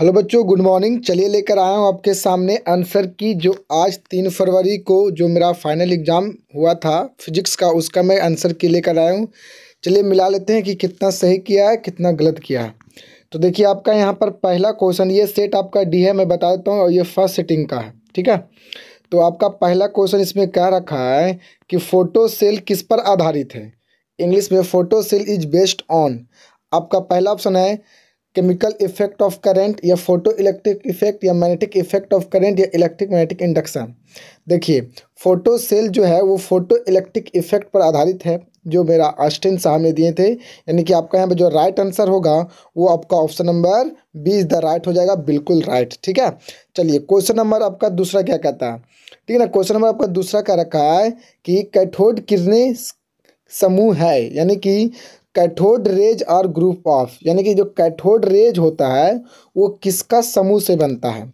Hello बच्चों good morning चलिए लेकर आया हूँ आपके सामने आंसर की जो आज तीन फरवरी को जो मेरा फाइनल एग्ज़ाम हुआ था फिजिक्स का उसका मैं आंसर की लेकर आया हूँ चलिए मिला लेते हैं कि कितना सही किया है कितना गलत किया है तो देखिए आपका यहाँ पर पहला क्वेश्चन ये सेट आपका डी है मैं बता देता हूँ और ये फर्स्ट सेटिंग का है ठीक है तो आपका पहला क्वेश्चन इसमें क्या रखा है कि फ़ोटो सेल किस पर आधारित है इंग्लिश में photo cell is based on आपका पहला ऑप्शन है केमिकल इफेक्ट ऑफ करंट या फोटो इलेक्ट्रिक इफेक्ट या मैग्नेटिक इफेक्ट ऑफ करंट या इलेक्ट्रिक मैग्नेटिक इंडक्शन देखिए फोटो सेल जो है वो फोटो इलेक्ट्रिक इफेक्ट पर आधारित है जो मेरा आस्टिन साहब ने दिए थे यानी कि आपका यहाँ पर जो राइट आंसर होगा वो आपका option number B is the right हो जाएगा बिल्कुल राइट ठीक है चलिए क्वेश्चन नंबर आपका दूसरा क्या कहता है ठीक है ना क्वेश्चन नंबर आपका दूसरा क्या रखा है कि कैथोड किरने समूह है यानी कि कैथोड रेज और ग्रुप ऑफ यानी कि जो कैथोड रेज होता है वो किसका समूह से बनता है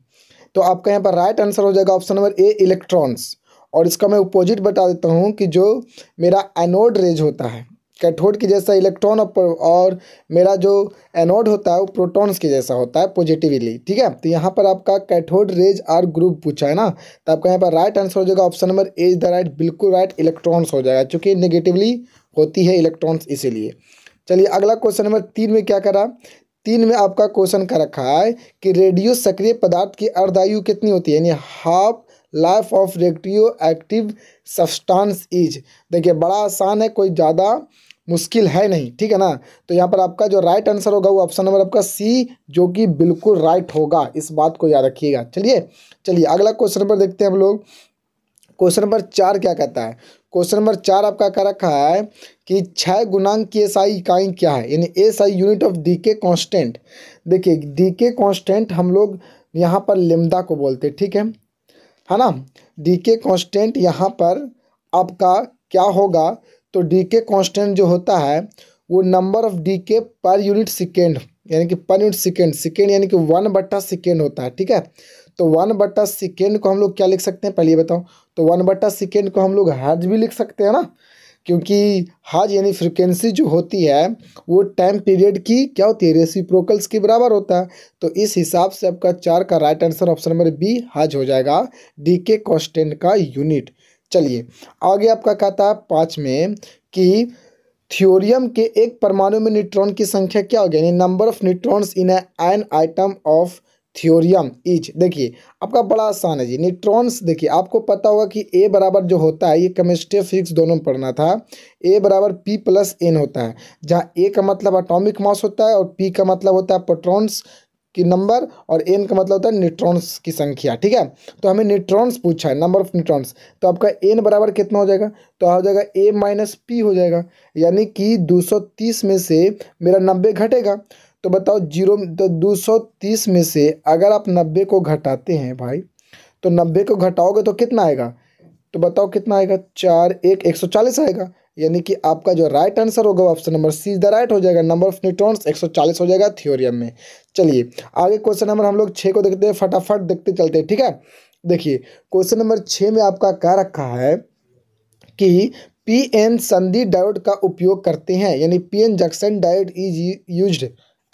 तो आपका यहाँ पर राइट आंसर हो जाएगा ऑप्शन नंबर ए इलेक्ट्रॉन्स और इसका मैं अपोजिट बता देता हूँ कि जो मेरा एनोड रेज होता है कैथोड की जैसा इलेक्ट्रॉन और मेरा जो एनोड होता है वो प्रोटॉन्स के जैसा होता है पॉजिटिवली ठीक है तो यहाँ पर आपका कैथोड रेज आर ग्रुप पूछा है ना तो आपका यहाँ पर राइट आंसर हो जाएगा option number A is the right बिल्कुल राइट इलेक्ट्रॉन्स हो जाएगा चूँकि नेगेटिवली होती है इलेक्ट्रॉन्स इसीलिए चलिए अगला क्वेश्चन नंबर तीन में क्या करा तीन में आपका क्वेश्चन कर रखा है कि रेडियो सक्रिय पदार्थ की अर्धायु कितनी होती है यानी half life of radioactive substance is देखिए बड़ा आसान है कोई ज़्यादा मुश्किल है नहीं ठीक है ना तो यहाँ पर आपका जो राइट आंसर होगा वो ऑप्शन नंबर आपका सी जो कि बिल्कुल राइट होगा इस बात को याद रखिएगा चलिए चलिए अगला क्वेश्चन नंबर देखते हैं हम लोग क्वेश्चन नंबर चार क्या कहता है क्वेश्चन नंबर चार आपका कह रखा है कि छः गुणांक की एसआई इकाई क्या है यानी एसआई यूनिट ऑफ डीके कांस्टेंट देखिए डीके कांस्टेंट हम लोग यहाँ पर लेमदा को बोलते हैं ठीक है है ना डीके कांस्टेंट यहाँ पर आपका क्या होगा तो डीके कांस्टेंट जो होता है वो नंबर ऑफ के पर यूनिट सेकेंड यानी कि पर यूनिट सेकेंड सेकेंड यानी कि वन बट्टा सेकेंड होता है ठीक है तो वन बटा सिकेंड को हम लोग क्या लिख सकते हैं पहले बताओ तो वन बटा सिकेंड को हम लोग हर्ज भी लिख सकते हैं ना क्योंकि हर्ज यानी फ्रिक्वेंसी जो होती है वो टाइम पीरियड की क्या होती है रेसी प्रोकल्स के बराबर होता है तो इस हिसाब से आपका चार का right answer option number B is हो जाएगा डी के कॉन्स्टेंट का यूनिट चलिए आगे आपका कहता है पाँच में कि थ्योरियम के एक परमाणु में न्यूट्रॉन की संख्या क्या होगी यानी number of neutrons in an atom of thorium is देखिए आपका बड़ा आसान है जी न्यूट्रॉन्स देखिए आपको पता होगा कि ए बराबर जो होता है ये केमिस्ट्री फिजिक्स दोनों में पढ़ना था ए बराबर पी प्लस एन होता है जहाँ ए का मतलब अटोमिक मास होता है और पी का मतलब होता है प्रोटॉन्स की नंबर और एन का मतलब होता है न्यूट्रॉन्स की संख्या ठीक है तो हमें न्यूट्रॉन्स पूछा है नंबर ऑफ न्यूट्रॉन्स तो आपका एन बराबर कितना हो जाएगा तो हो जाएगा ए माइनस पी हो जाएगा यानी कि 230 में से मेरा 90 घटेगा तो बताओ जीरो तो दो सौ तीस में से अगर आप नब्बे को घटाते हैं भाई तो नब्बे को घटाओगे तो कितना आएगा तो बताओ कितना आएगा चार एक एक सौ चालीस आएगा यानी कि आपका जो राइट आंसर होगा option number C the right हो जाएगा नंबर ऑफ न्यूट्रॉन्स एक सौ चालीस हो जाएगा थियोरियम में चलिए आगे क्वेश्चन नंबर हम लोग छः को देखते हैं फटाफट देखते चलते हैं ठीक है देखिए क्वेश्चन नंबर छः में आपका क्या रखा है कि पी एन संधि डायोड का उपयोग करते हैं यानी P N junction diode is used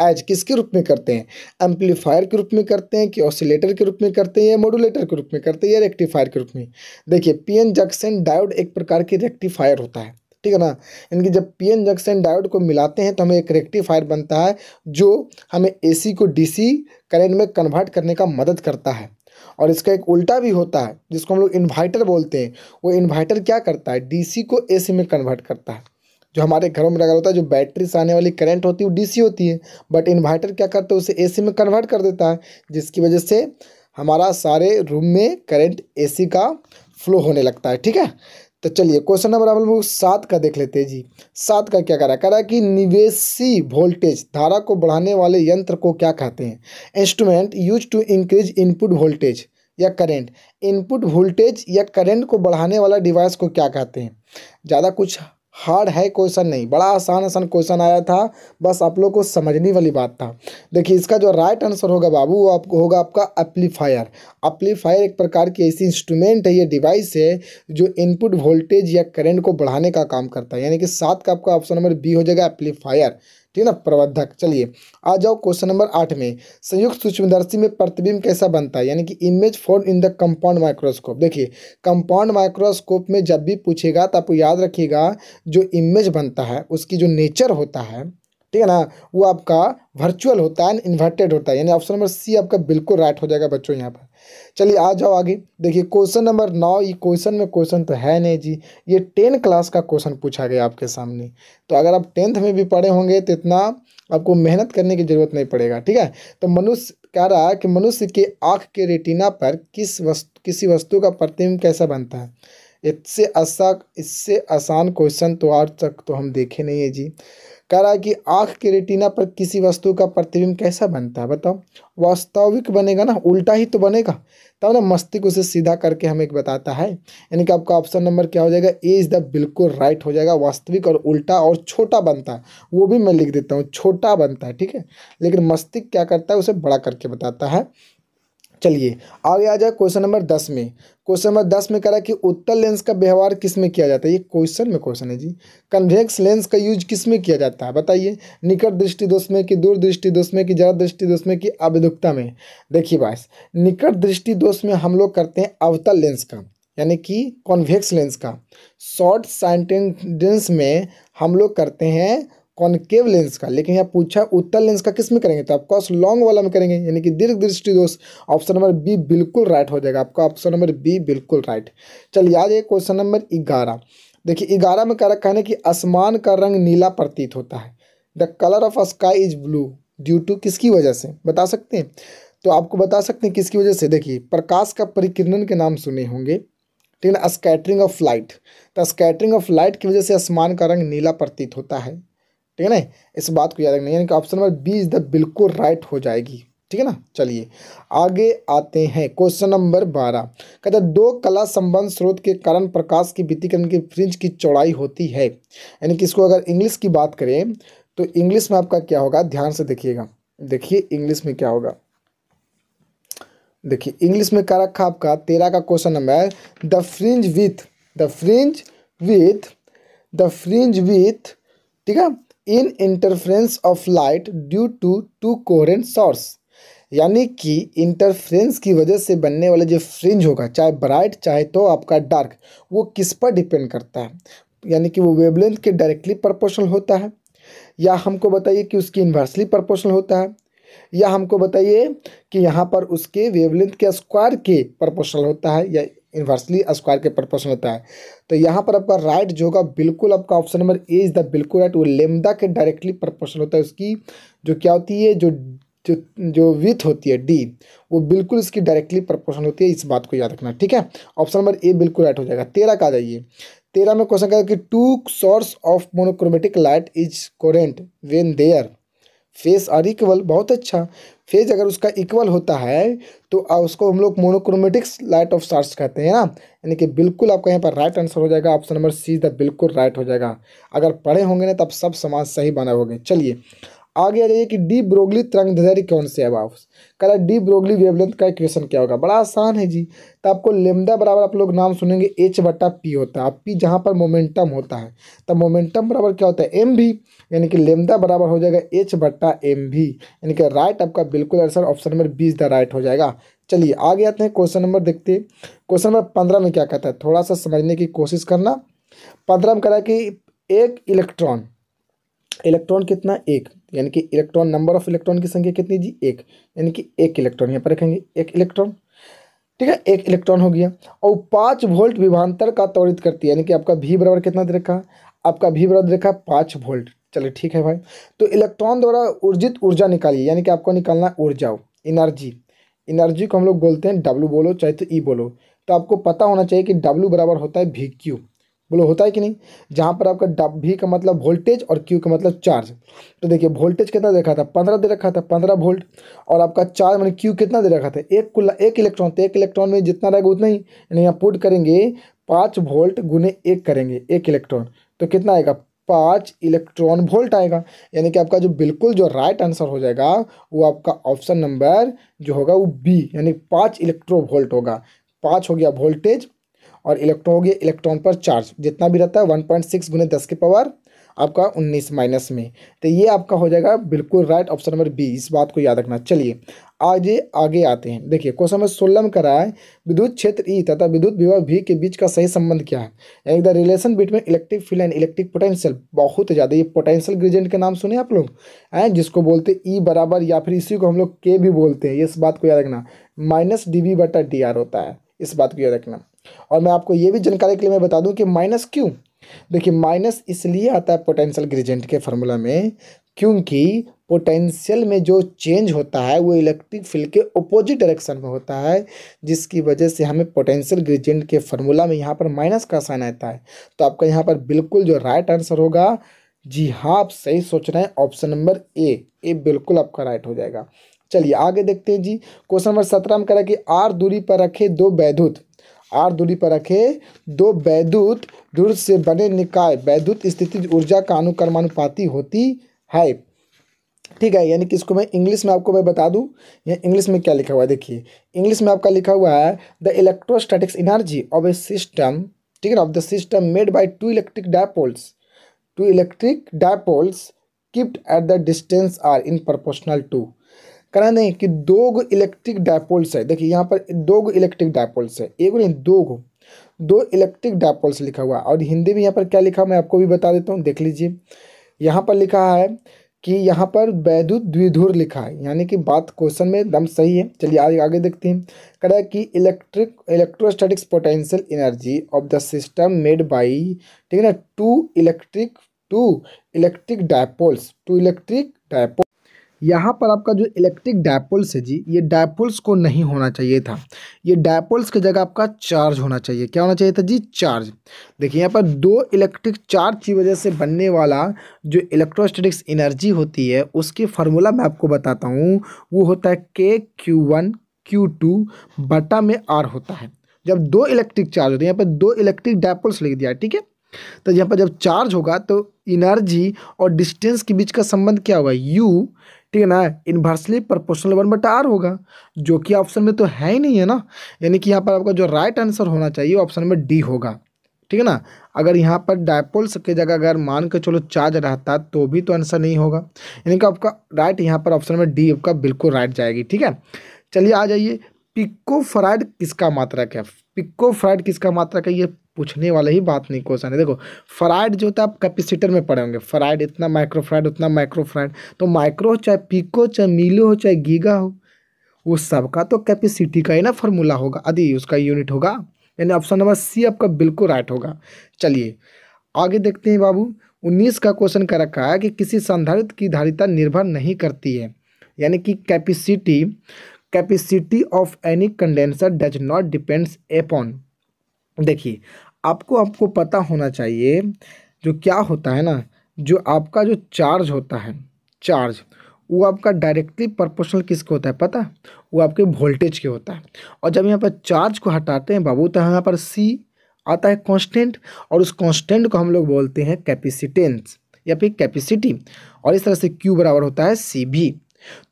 as किसके रूप में करते हैं एम्पलीफायर के रूप में करते हैं कि ऑसिलेटर के रूप में करते हैं या मॉडुलेटर के रूप में करते हैं या रेक्टिफायर के रूप में देखिए पीएन जंक्शन डायोड एक प्रकार की रेक्टिफायर होता है ठीक है ना इनकी जब पीएन जंक्शन डायोड को मिलाते हैं तो हमें एक रेक्टिफायर बनता है जो हमें सी को सी करेंट में कन्वर्ट करने का मदद करता है और इसका एक उल्टा भी होता है जिसको हम लोग इन्वर्टर बोलते हैं वो इन्वर्टर क्या करता है डीसी को एसी में कन्वर्ट करता है जो हमारे घरों में लगा होता है जो बैटरी से आने वाली करंट होती है वो डीसी होती है बट इन्वर्टर क्या करता है उसे एसी में कन्वर्ट कर देता है जिसकी वजह से हमारा सारे रूम में करंट एसी का फ्लो होने लगता है ठीक है तो चलिए क्वेश्चन नंबर हम लोग सात का देख लेते हैं जी सात का क्या कह रहा है कह रहा है कि निवेशी वोल्टेज धारा को बढ़ाने वाले यंत्र को क्या कहते हैं instrument use to increase input voltage या करंट इनपुट वोल्टेज या करंट को बढ़ाने वाला डिवाइस को क्या कहते हैं ज़्यादा कुछ हार्ड है क्वेश्चन नहीं बड़ा आसान आसान क्वेश्चन आया था बस आप लोग को समझने वाली बात था देखिए इसका जो राइट आंसर होगा बाबू वो आप होगा आपका एप्लीफायर एप्लीफायर एक प्रकार की ऐसी इंस्ट्रूमेंट है ये डिवाइस है जो इनपुट वोल्टेज या करंट को बढ़ाने का काम करता है यानी कि सात का आपका ऑप्शन नंबर बी हो जाएगा एप्लीफायर ठीक ना प्रबंधक चलिए आ जाओ क्वेश्चन नंबर आठ में संयुक्त सूक्ष्मदर्शी में प्रतिबिंब कैसा बनता है यानी कि image formed in the compound microscope देखिए कंपाउंड माइक्रोस्कोप में जब भी पूछेगा तो आपको याद रखिएगा जो इमेज बनता है उसकी जो नेचर होता है ठीक है ना वो आपका वर्चुअल होता है इन्वर्टेड होता है यानी ऑप्शन नंबर सी आपका बिल्कुल राइट हो जाएगा बच्चों यहाँ पर चलिए आ जाओ आगे देखिए क्वेश्चन नंबर नौ ये क्वेश्चन में क्वेश्चन तो है नहीं जी ये टेन क्लास का क्वेश्चन पूछा गया आपके सामने तो अगर आप टेंथ में भी पढ़े होंगे तो इतना आपको मेहनत करने की जरूरत नहीं पड़ेगा ठीक है तो मनुष्य कह रहा है कि मनुष्य के आँख के रेटिना पर किस वस्तु किसी वस्तु का प्रतिबिंब कैसा बनता है इससे आसा इससे आसान क्वेश्चन तो आज तक तो हम देखे नहीं है जी कह रहा है कि आँख के रेटिना पर किसी वस्तु का प्रतिबिंब कैसा बनता है बताओ वास्तविक बनेगा ना उल्टा ही तो बनेगा तब ना मस्तिष्क उसे सीधा करके हमें एक बताता है यानी कि आपका ऑप्शन नंबर क्या हो जाएगा ए इज़ द बिल्कुल राइट हो जाएगा वास्तविक और उल्टा और छोटा बनता है वो भी मैं लिख देता हूँ छोटा बनता है ठीक है लेकिन मस्तिष्क क्या करता है उसे बड़ा करके बताता है चलिए आगे आ जाए क्वेश्चन नंबर दस में क्वेश्चन नंबर दस में करा कि उत्तल लेंस का व्यवहार किस में किया जाता है ये क्वेश्चन में क्वेश्चन है जी कन्वेक्स लेंस का यूज किस में किया जाता है बताइए निकट दृष्टि दोष में कि दूर दृष्टि दोष में कि जरा दृष्टि दोष में कि अवधुकता में देखिए बास निकट दृष्टि दोष में हम लोग करते हैं अवतल लेंस का यानी कि कॉन्वेक्स लेंस का शॉर्ट साइंटेंडेंस में हम लोग करते हैं कॉनकेव लेंस का लेकिन यहाँ पूछा उत्तर लेंस का किस में करेंगे तो आपको लॉन्ग वाला में करेंगे यानी कि दीर्घ दृष्टि दोष ऑप्शन नंबर बी बिल्कुल राइट हो जाएगा आपका ऑप्शन नंबर बी बिल्कुल राइट चलिए आ जाइए क्वेश्चन नंबर ग्यारह देखिए ग्यारह में रखा है कि आसमान का रंग नीला प्रतीत होता है the colour of sky is blue due to किसकी वजह से बता सकते हैं तो आपको बता सकते हैं किसकी वजह से देखिए प्रकाश का परिकिरणन के नाम सुने होंगे ठीक है ना स्कैटरिंग ऑफ लाइट तो स्कैटरिंग ऑफ लाइट की वजह से आसमान का रंग नीला प्रतीत होता है ठीक है ना इस बात को याद रखना यानी कि option number B is the बिल्कुल राइट हो जाएगी ठीक है ना चलिए आगे आते हैं क्वेश्चन नंबर बारह कहते दो कला संबंध स्रोत के कारण प्रकाश की व्यतीकरण की फ्रिंज की चौड़ाई होती है यानी कि इसको अगर इंग्लिश की बात करें तो इंग्लिश में आपका क्या होगा ध्यान से देखिएगा देखिए इंग्लिश में क्या होगा देखिए इंग्लिश में क्या रखा आपका तेरह का question number the fringe width the fringe width the fringe width ठीक है in interference of light due to two coherent source यानी कि इंटरफ्रेंस की वजह से बनने वाला जो फ्रिंज होगा चाहे ब्राइट चाहे तो आपका डार्क वो किस पर डिपेंड करता है यानी कि वो वेवलेंथ के डायरेक्टली प्रोपोर्शनल होता है या हमको बताइए कि उसकी इन्वर्सली प्रोपोर्शनल होता है या हमको बताइए कि यहाँ पर उसके वेवलेंथ के स्क्वायर के प्रोपोर्शनल होता है या इन्वर्सली स्क्वायर के प्रपोर्शन होता है तो यहाँ पर आपका राइट जो होगा बिल्कुल आपका option number A is the बिल्कुल राइट वो लेमदा के डायरेक्टली प्रपोर्शन होता है उसकी जो क्या होती है जो जो जो विथ होती है डी वो बिल्कुल इसकी डायरेक्टली प्रपोर्शन होती है इस बात को याद रखना ठीक है ऑप्शन नंबर ए बिल्कुल राइट हो जाएगा तेरह का आ जाइए तेरह में क्वेश्चन है कि two source of monochromatic light is coherent when their phase are equal बहुत अच्छा फेज अगर उसका इक्वल होता है तो उसको हम लोग मोनोक्रोमेटिक्स लाइट ऑफ स्टार्स कहते हैं ना यानी कि बिल्कुल आपका यहाँ पर राइट आंसर हो जाएगा ऑप्शन नंबर सी द बिल्कुल राइट हो जाएगा अगर पढ़े होंगे ना तब सब समाज सही बना होंगे चलिए आगे आ जाइए कि डी ब्रोगली तरंग दैर्घ्य कौन से है बाप कह डी ब्रोगली वेवलेंथ का इक्वेशन क्या होगा बड़ा आसान है जी तो आपको लेमदा बराबर आप लोग नाम सुनेंगे एच बटा पी होता है पी जहाँ पर मोमेंटम होता है तब तो मोमेंटम बराबर क्या होता है एम भी यानी कि लेमदा बराबर हो जाएगा एच बट्टा एम भी यानी कि राइट आपका बिल्कुल answer option number B is the right हो जाएगा चलिए आगे आते हैं क्वेश्चन नंबर देखते हैं क्वेश्चन नंबर पंद्रह में क्या कहता है थोड़ा सा समझने की कोशिश करना पंद्रह में कह रहा है कि एक इलेक्ट्रॉन इलेक्ट्रॉन कितना एक यानी कि इलेक्ट्रॉन नंबर ऑफ इलेक्ट्रॉन की संख्या कितनी जी एक यानी कि एक इलेक्ट्रॉन यहाँ पर रखेंगे एक इलेक्ट्रॉन ठीक है एक इलेक्ट्रॉन हो गया और पाँच वोल्ट विभांतर का त्वरित करती है यानी कि आपका भी बराबर कितना दे रखा आपका भी बराबर देखा पाँच वोल्ट चलिए ठीक है भाई तो इलेक्ट्रॉन द्वारा ऊर्जित ऊर्जा निकालिए यानी कि आपको निकालना ऊर्जा इनर्जी इनर्जी को हम लोग बोलते हैं डब्लू बोलो चाहे तो ई e बोलो तो आपको पता होना चाहिए कि डब्लू बराबर होता है भी क्यू बोलो होता है कि नहीं जहाँ पर आपका भी का मतलब वोल्टेज और क्यू का मतलब चार्ज तो देखिए वोल्टेज कितना दे रखा था पंद्रह दे रखा था पंद्रह वोल्ट और आपका चार्ज मैंने क्यू कितना दे रखा था एक कुल एक इलेक्ट्रॉन तो एक इलेक्ट्रॉन में जितना रहेगा उतना ही यानी यहाँ पुट करेंगे पाँच वोल्ट गुने एक करेंगे एक इलेक्ट्रॉन तो कितना आएगा पाँच इलेक्ट्रॉन वोल्ट आएगा यानी कि आपका जो बिल्कुल जो राइट आंसर हो जाएगा वो आपका ऑप्शन नंबर जो होगा वो बी यानी पाँच इलेक्ट्रो वोल्ट होगा पाँच हो गया वोल्टेज और इलेक्ट्रो हो गया इलेक्ट्रॉन पर चार्ज जितना भी रहता है वन पॉइंट सिक्स गुने दस के पावर आपका उन्नीस माइनस में तो ये आपका हो जाएगा बिल्कुल राइट ऑप्शन नंबर बी इस बात को याद रखना चलिए आगे आगे आते हैं देखिए क्वेश्चन में सोलह में करा है विद्युत क्षेत्र ई e तथा विद्युत विभाग भी के बीच का सही संबंध क्या है एक the relation between electric field and electric potential बहुत ज़्यादा ये पोटेंशियल ग्रेजेंट के नाम सुने आप लोग हैं जिसको बोलते ई e बराबर या फिर इसी को हम लोग के भी बोलते हैं इस बात को याद रखना माइनस डी बी बटा डी आर होता है इस बात को याद रखना और मैं आपको ये भी जानकारी के लिए मैं बता दूँ कि माइनस क्यों देखिए माइनस इसलिए आता है पोटेंशियल ग्रेजेंट के फॉर्मूला में क्योंकि पोटेंशियल में जो चेंज होता है वो इलेक्ट्रिक फील्ड के ओपोजिट डायरेक्शन में होता है जिसकी वजह से हमें पोटेंशियल ग्रेजेंट के फॉर्मूला में यहाँ पर माइनस का साइन आता है तो आपका यहाँ पर बिल्कुल जो राइट आंसर होगा जी हाँ आप सही सोच रहे हैं ऑप्शन नंबर ए ए बिल्कुल आपका राइट हो जाएगा चलिए आगे देखते हैं जी क्वेश्चन नंबर सत्रह में करा कि आर दूरी पर रखे दो बैदूत आर दूरी पर रखे दो बैदूत दूर से बने निकाय बैदूत स्थिति ऊर्जा का अनुक्रमानुपाती होती हाइप ठीक है यानी कि इसको मैं इंग्लिश में आपको मैं बता दूं या इंग्लिश में क्या लिखा हुआ है देखिए इंग्लिश में आपका लिखा हुआ है the electrostatics energy of a system ठीक है ना of the system made by two electric dipoles two electric dipoles kept at the distance R in proportional to कहना नहीं कि दो गो इलेक्ट्रिक डायपोल्स है देखिए यहाँ पर दो गो इलेक्ट्रिक डायपोल्स है एक नहीं दो गो दो इलेक्ट्रिक डायपोल्स लिखा हुआ है और हिंदी में यहाँ पर क्या लिखा मैं आपको भी बता देता हूँ देख लीजिए यहाँ पर लिखा है कि यहाँ पर वैद्युत द्विधुर लिखा है यानी कि बात क्वेश्चन में दम सही है चलिए आगे आगे देखते हैं कह रहा है कि electric electrostatics potential energy of the system made by ठीक है ना two electric two electric dipoles two electric dipole यहाँ पर आपका जो इलेक्ट्रिक डायपोल्स है जी ये डायपोल्स को नहीं होना चाहिए था ये डायपोल्स की जगह आपका चार्ज होना चाहिए क्या होना चाहिए था जी चार्ज देखिए यहाँ पर दो इलेक्ट्रिक चार्ज की वजह से बनने वाला जो इलेक्ट्रोस्टैटिक्स एनर्जी होती है उसकी फार्मूला मैं आपको बताता हूँ वो होता है के क्यू वन क्यू टू बटा में आर होता है जब दो इलेक्ट्रिक चार्ज होते हैं यहाँ पर दो इलेक्ट्रिक डायपोल्स लिख दिया ठीक है तो यहाँ पर जब चार्ज होगा तो इनर्जी और डिस्टेंस के बीच का संबंध क्या होगा यू ठीक है ना इन्वर्सली प्रोपोर्शनल वन बटा आर होगा जो कि ऑप्शन में तो है ही नहीं है ना यानी कि यहाँ पर आपका जो राइट आंसर होना चाहिए ऑप्शन में डी होगा ठीक है ना अगर यहाँ पर डायपोल्स के जगह अगर मान के चलो चार्ज रहता तो भी तो आंसर नहीं होगा यानी कि आपका राइट यहाँ पर ऑप्शन में डी आपका बिल्कुल राइट जाएगी ठीक है चलिए आ जाइए पिको फ्राइड किसका मात्रक है फ्राइड किसका मात्रा का ये पूछने वाला ही बात नहीं क्वेश्चन है देखो फ्राइड जो होता है आप कैपेसिटर में पड़े होंगे फ्राइड इतना माइक्रो फ्राइड उतना माइक्रो फ्राइड तो माइक्रो चाहे पिको चाहे मिलो हो चाहे गीगा हो वो सबका तो कैपेसिटी का ही ना फॉर्मूला होगा आदि उसका यूनिट होगा यानी ऑप्शन नंबर सी आपका बिल्कुल राइट होगा चलिए आगे देखते हैं बाबू उन्नीस का क्वेश्चन कर रखा है कि किसी संधारित की धारिता निर्भर नहीं करती है यानी कि capacity capacity of any condenser does not depends upon देखिए आपको आपको पता होना चाहिए जो क्या होता है ना जो आपका जो चार्ज होता है चार्ज वो आपका डायरेक्टली प्रोपोर्शनल किसके होता है पता वो आपके वोल्टेज के होता है और जब यहाँ पर चार्ज को हटाते हैं बाबू तो यहाँ पर सी आता है कांस्टेंट और उस कांस्टेंट को हम लोग बोलते हैं कैपेसिटेंस या फिर कैपेसिटी और इस तरह से क्यू बराबर होता है सी भी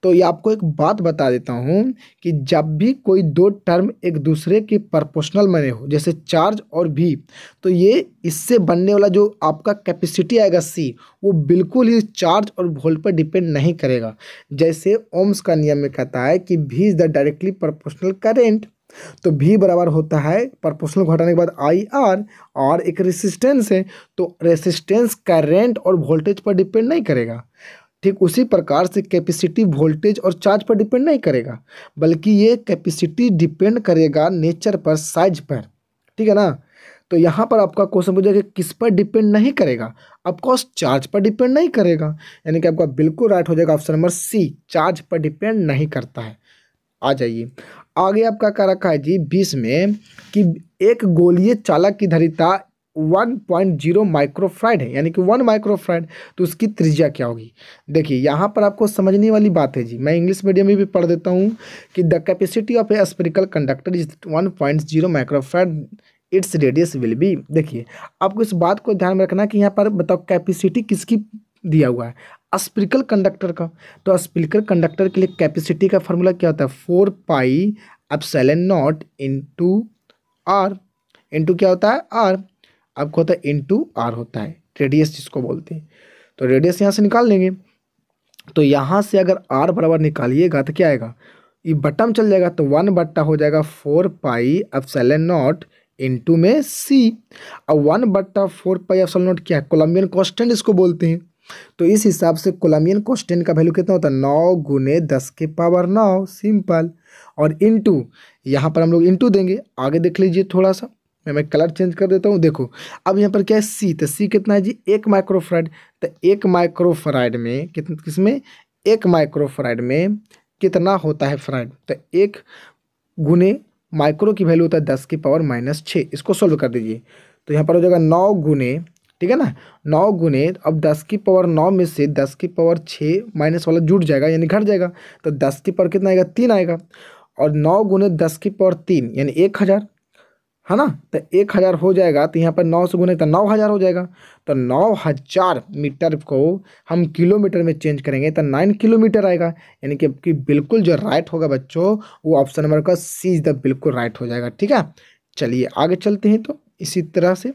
तो ये आपको एक बात बता देता हूँ कि जब भी कोई दो टर्म एक दूसरे के प्रपोर्शनल बने हो जैसे चार्ज और भी तो ये इससे बनने वाला जो आपका कैपेसिटी आएगा सी वो बिल्कुल ही चार्ज और वोल्ट पर डिपेंड नहीं करेगा जैसे ओम्स का नियम में कहता है कि भी is the directly proportional current तो भी बराबर होता है प्रपोर्शनल घटाने के बाद आई आर और एक रेसिस्टेंस है तो रेसिस्टेंस करेंट और वोल्टेज पर डिपेंड नहीं करेगा ठीक उसी प्रकार से कैपेसिटी वोल्टेज और चार्ज पर डिपेंड नहीं करेगा बल्कि ये कैपेसिटी डिपेंड करेगा नेचर पर साइज पर ठीक है ना तो यहाँ पर आपका क्वेश्चन पूछा कि किस पर डिपेंड नहीं करेगा अफकोर्स चार्ज पर डिपेंड नहीं करेगा यानी कि आपका बिल्कुल राइट हो जाएगा ऑप्शन नंबर सी चार्ज पर डिपेंड नहीं करता है आ जाइए आगे आपका क्या रखा है जी बीस में कि एक गोलीय चालक की धरिता वन पॉइंट जीरो माइक्रोफ्राइड है यानी कि वन माइक्रोफ्राइड तो उसकी त्रिज्या क्या होगी देखिए यहाँ पर आपको समझने वाली बात है जी मैं इंग्लिश मीडियम में भी पढ़ देता हूँ कि the capacity of a spherical conductor is one point zero microfarad its radius will be देखिए आपको इस बात को ध्यान में रखना कि यहाँ पर बताओ कैपेसिटी किसकी दिया हुआ है स्प्रिकल कंडक्टर का तो स्प्रिकल कंडक्टर के लिए कैपेसिटी का फॉर्मूला क्या होता है four pi epsilon naught into R into क्या होता है आर आपको होता है इन टू आर होता है रेडियस जिसको बोलते हैं तो रेडियस यहाँ से निकाल लेंगे तो यहाँ से अगर आर बराबर निकालिएगा तो क्या आएगा ये बट्टा चल जाएगा तो वन बट्टा हो जाएगा four pi epsilon naught two में सी अब वन बट्टा फोर पाई एफसेलन नॉट क्या है कोलम्बियन कॉन्स्टेंट इसको बोलते हैं तो इस हिसाब से कोलम्बियन कॉन्स्टेंट का वैल्यू कितना होता है नौ गुने दस के पावर नौ सिंपल और टू यहाँ पर हम लोग टू देंगे आगे देख लीजिए थोड़ा सा मैं मैं कलर चेंज कर देता हूँ देखो अब यहाँ पर क्या है सी तो सी कितना है जी एक माइक्रोफ्राइड तो एक माइक्रोफ्राइड में कितना किस में एक माइक्रोफ्राइड में कितना होता है फ्राइड तो एक गुने माइक्रो की वैल्यू होता है दस की पावर माइनस छः इसको सोल्व कर दीजिए तो यहाँ पर हो जाएगा नौ गुने ठीक है ना नौ गुने अब दस की पावर नौ में से दस की पावर छः माइनस वाला जुट जाएगा यानी घट जाएगा तो दस की पावर कितना आएगा तीन आएगा और नौ गुने दस की पावर तीन यानी एक हज़ार है ना तो एक हज़ार हो जाएगा तो यहाँ पर नौ से गुने तो नौ हज़ार हो जाएगा तो नौ हज़ार मीटर को हम किलोमीटर में चेंज करेंगे तो नाइन किलोमीटर आएगा यानी कि आपकी बिल्कुल जो राइट होगा बच्चों वो ऑप्शन नंबर का सी इज द बिल्कुल राइट हो जाएगा ठीक है चलिए आगे चलते हैं तो इसी तरह से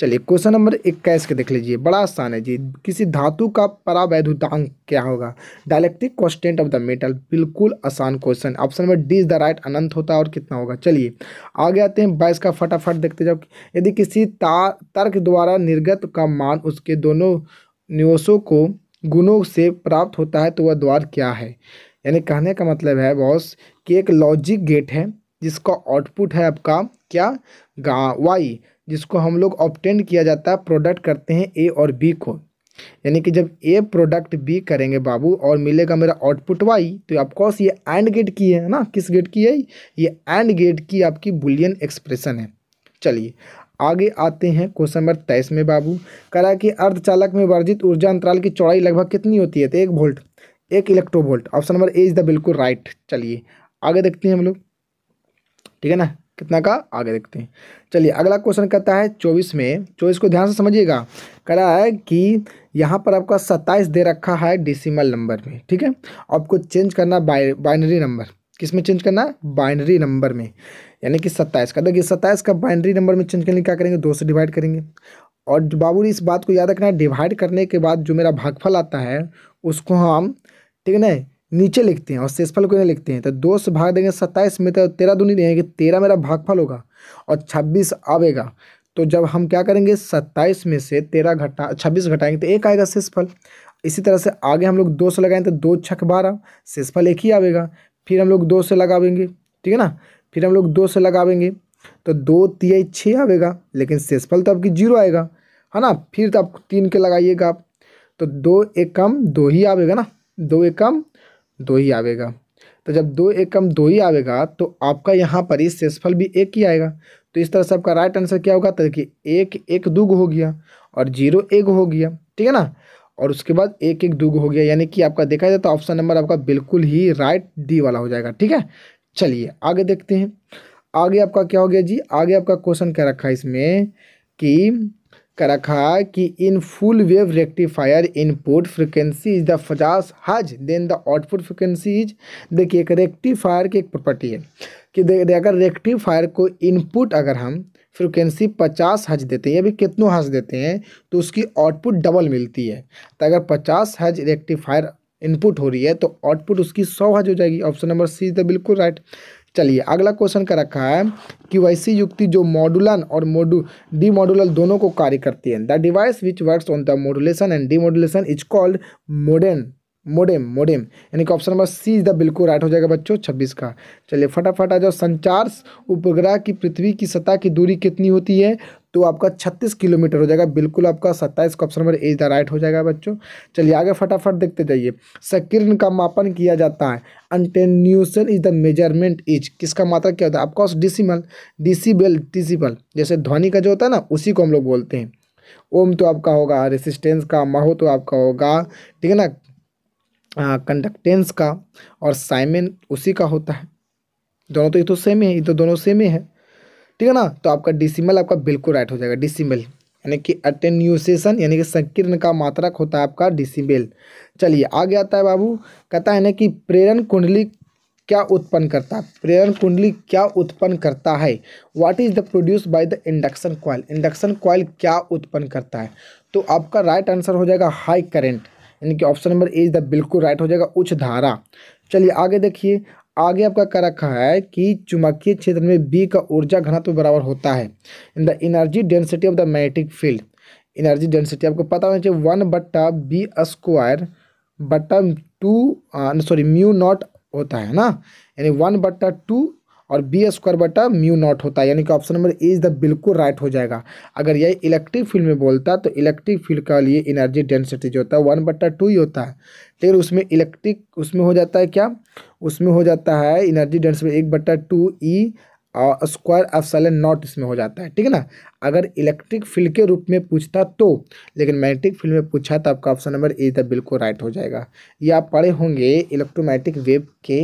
चलिए क्वेश्चन नंबर इक्कीस के देख लीजिए बड़ा आसान है जी किसी धातु का परावैधुतांक क्या होगा dielectric constant of the metal बिल्कुल आसान question option number D is the right अनंत होता है और कितना होगा चलिए आगे आते हैं बाईस का फटाफट देखते जाओ यदि किसी तर्क द्वारा निर्गत का मान उसके दोनों निवेशों को गुणों से प्राप्त होता है तो वह द्वार क्या है यानी कहने का मतलब है बॉस कि एक लॉजिक गेट है जिसका आउटपुट है आपका क्या गा वाई जिसको हम लोग ऑप्टेंड किया जाता है प्रोडक्ट करते हैं ए और बी को यानी कि जब ए प्रोडक्ट बी करेंगे बाबू और मिलेगा मेरा आउटपुट वाई तो ऑफकोर्स ये एंड गेट की है ना किस गेट की है ये एंड गेट की आपकी बुलियन एक्सप्रेशन है चलिए आगे आते हैं क्वेश्चन नंबर तेईस में बाबू करा कि अर्धचालक में वर्जित ऊर्जा अंतराल की चौड़ाई लगभग कितनी होती है तो एक वोल्ट एक electronvolt option number A is the बिल्कुल राइट चलिए आगे देखते हैं हम लोग ठीक है ना कितना का आगे देखते हैं चलिए अगला क्वेश्चन कहता है चौबीस में चौबीस को ध्यान से समझिएगा कह रहा है कि यहाँ पर आपका सत्ताईस दे रखा है डिसिमल नंबर में ठीक है आपको चेंज करना बाइनरी नंबर किस में चेंज करना है बाइनरी नंबर में यानी कि सत्ताईस का देखिए सत्ताईस का बाइनरी नंबर में चेंज करने क्या करेंगे दो से डिवाइड करेंगे और बाबू इस बात को याद रखना है डिवाइड करने के बाद जो मेरा भागफल आता है उसको हम ठीक है ना नीचे लिखते हैं और शेषफल को लिखते हैं तो दो से भाग देंगे सत्ताईस में तो तेरह दूनी देंगे तेरह मेरा भागफल होगा और छब्बीस आवेगा तो जब हम क्या करेंगे सत्ताईस में से तेरह घटा छब्बीस घटाएंगे तो एक आएगा शेषफल इसी तरह से आगे हम लोग दो से लगाएंगे तो दो छक बारह शेषफल एक ही आवेगा फिर हम लोग दो से लगावेंगे ठीक है ना फिर हम लोग दो से लगावेंगे तो दो तिहाई छः आवेगा लेकिन शेषफल तो आपकी जीरो आएगा है ना फिर तो आप तीन के लगाइएगा आप तो दो एक कम दो ही आवेगा ना दो एक कम दो ही आवेगा तो जब दो एक कम दो ही आवेगा तो आपका यहाँ पर ही शेषफल भी एक ही आएगा तो इस तरह से आपका राइट आंसर क्या होगा तो कि एक एक दुग हो गया और जीरो एक हो गया ठीक है ना और उसके बाद एक एक दुग हो गया यानी कि आपका देखा जाए तो ऑप्शन नंबर आपका बिल्कुल ही राइट डी वाला हो जाएगा ठीक है चलिए आगे देखते हैं आगे आपका क्या हो गया जी आगे आपका क्वेश्चन क्या रखा है इसमें कि कर रखा कि in full wave rectifier input frequency is the पचास हज then the output frequency is देखिए एक रेक्टिफायर की एक प्रॉपर्टी है कि अगर रेक्टिफायर को इनपुट अगर हम फ्रिक्वेंसी पचास हज देते हैं या भी कितनों हज देते हैं तो उसकी आउटपुट डबल मिलती है तो अगर पचास हज रेक्टिफायर इनपुट हो रही है तो आउटपुट उसकी सौ हज हो जाएगी option number C is the बिल्कुल राइट चलिए अगला क्वेश्चन का रखा है कि वैसी युक्ति जो मॉडुलन और मोडू डीमोडुलल दोनों को कार्य करती है the device which works on the modulation and demodulation is called modem modem modem यानी कि option number C is the बिल्कुल राइट हो जाएगा बच्चों छब्बीस का चलिए फटाफट आ जाओ संचार उपग्रह की पृथ्वी की सतह की दूरी कितनी होती है तो आपका छत्तीस किलोमीटर हो जाएगा बिल्कुल आपका सत्ताईस का option number A the right हो जाएगा बच्चों चलिए आगे फटाफट देखते जाइए संकीर्ण का मापन किया जाता है attenuation is the measurement is किसका मात्रा क्या होता है आपका डिसीमल डिसिबल डिसीबल जैसे ध्वनि का जो होता है ना उसी को हम लोग बोलते हैं ओम तो आपका होगा रेसिस्टेंस का महो तो आपका होगा ठीक है ना कंडक्टेंस का और साइमेन उसी का होता है दोनों तो ये तो सेम ही है ये तो दोनों सेम ही है ठीक है ना तो आपका डिसिमल आपका बिल्कुल राइट हो जाएगा डिसिमल यानी कि अटेन्यूसेशन यानी कि संकीर्ण का मात्रक होता है आपका डिसिबेल चलिए आगे आता है बाबू कहता है ना कि प्रेरण कुंडली क्या उत्पन्न करता है प्रेरण कुंडली क्या उत्पन्न करता है what is the produce by the induction coil induction coil क्या उत्पन्न करता है तो आपका राइट आंसर हो जाएगा हाई करेंट यानी कि option number A is the बिल्कुल राइट हो जाएगा उच्च धारा चलिए आगे देखिए आगे आपका कर रखा है कि चुम्बकीय क्षेत्र में बी का ऊर्जा घनत्व बराबर होता है in the energy density of the magnetic field energy density आपको पता होना चाहिए वन बट्टा बी स्क्वायर बट्टा टू सॉरी म्यू नॉट होता है ना यानी वन बट्टा टू और बी स्क्वायर बटा म्यू नॉट होता है यानी कि option number A is the बिल्कुल राइट हो जाएगा अगर यह इलेक्ट्रिक फील्ड में बोलता तो इलेक्ट्रिक फील्ड का लिए एनर्जी डेंसिटी जो होता है वन बट्टा टू ही होता है लेकिन उसमें इलेक्ट्रिक उसमें हो जाता है क्या उसमें हो जाता है एनर्जी डेंसिटी एक बट्टा two E square of epsilon naught इसमें हो जाता है ठीक है ना अगर इलेक्ट्रिक फील्ड के रूप में पूछता तो लेकिन मैग्नेटिक फील्ड में पूछा तो आपका ऑप्शन नंबर ए द बिल्कुल राइट हो जाएगा ये आप पढ़े होंगे इलेक्ट्रोमैटिक वेव के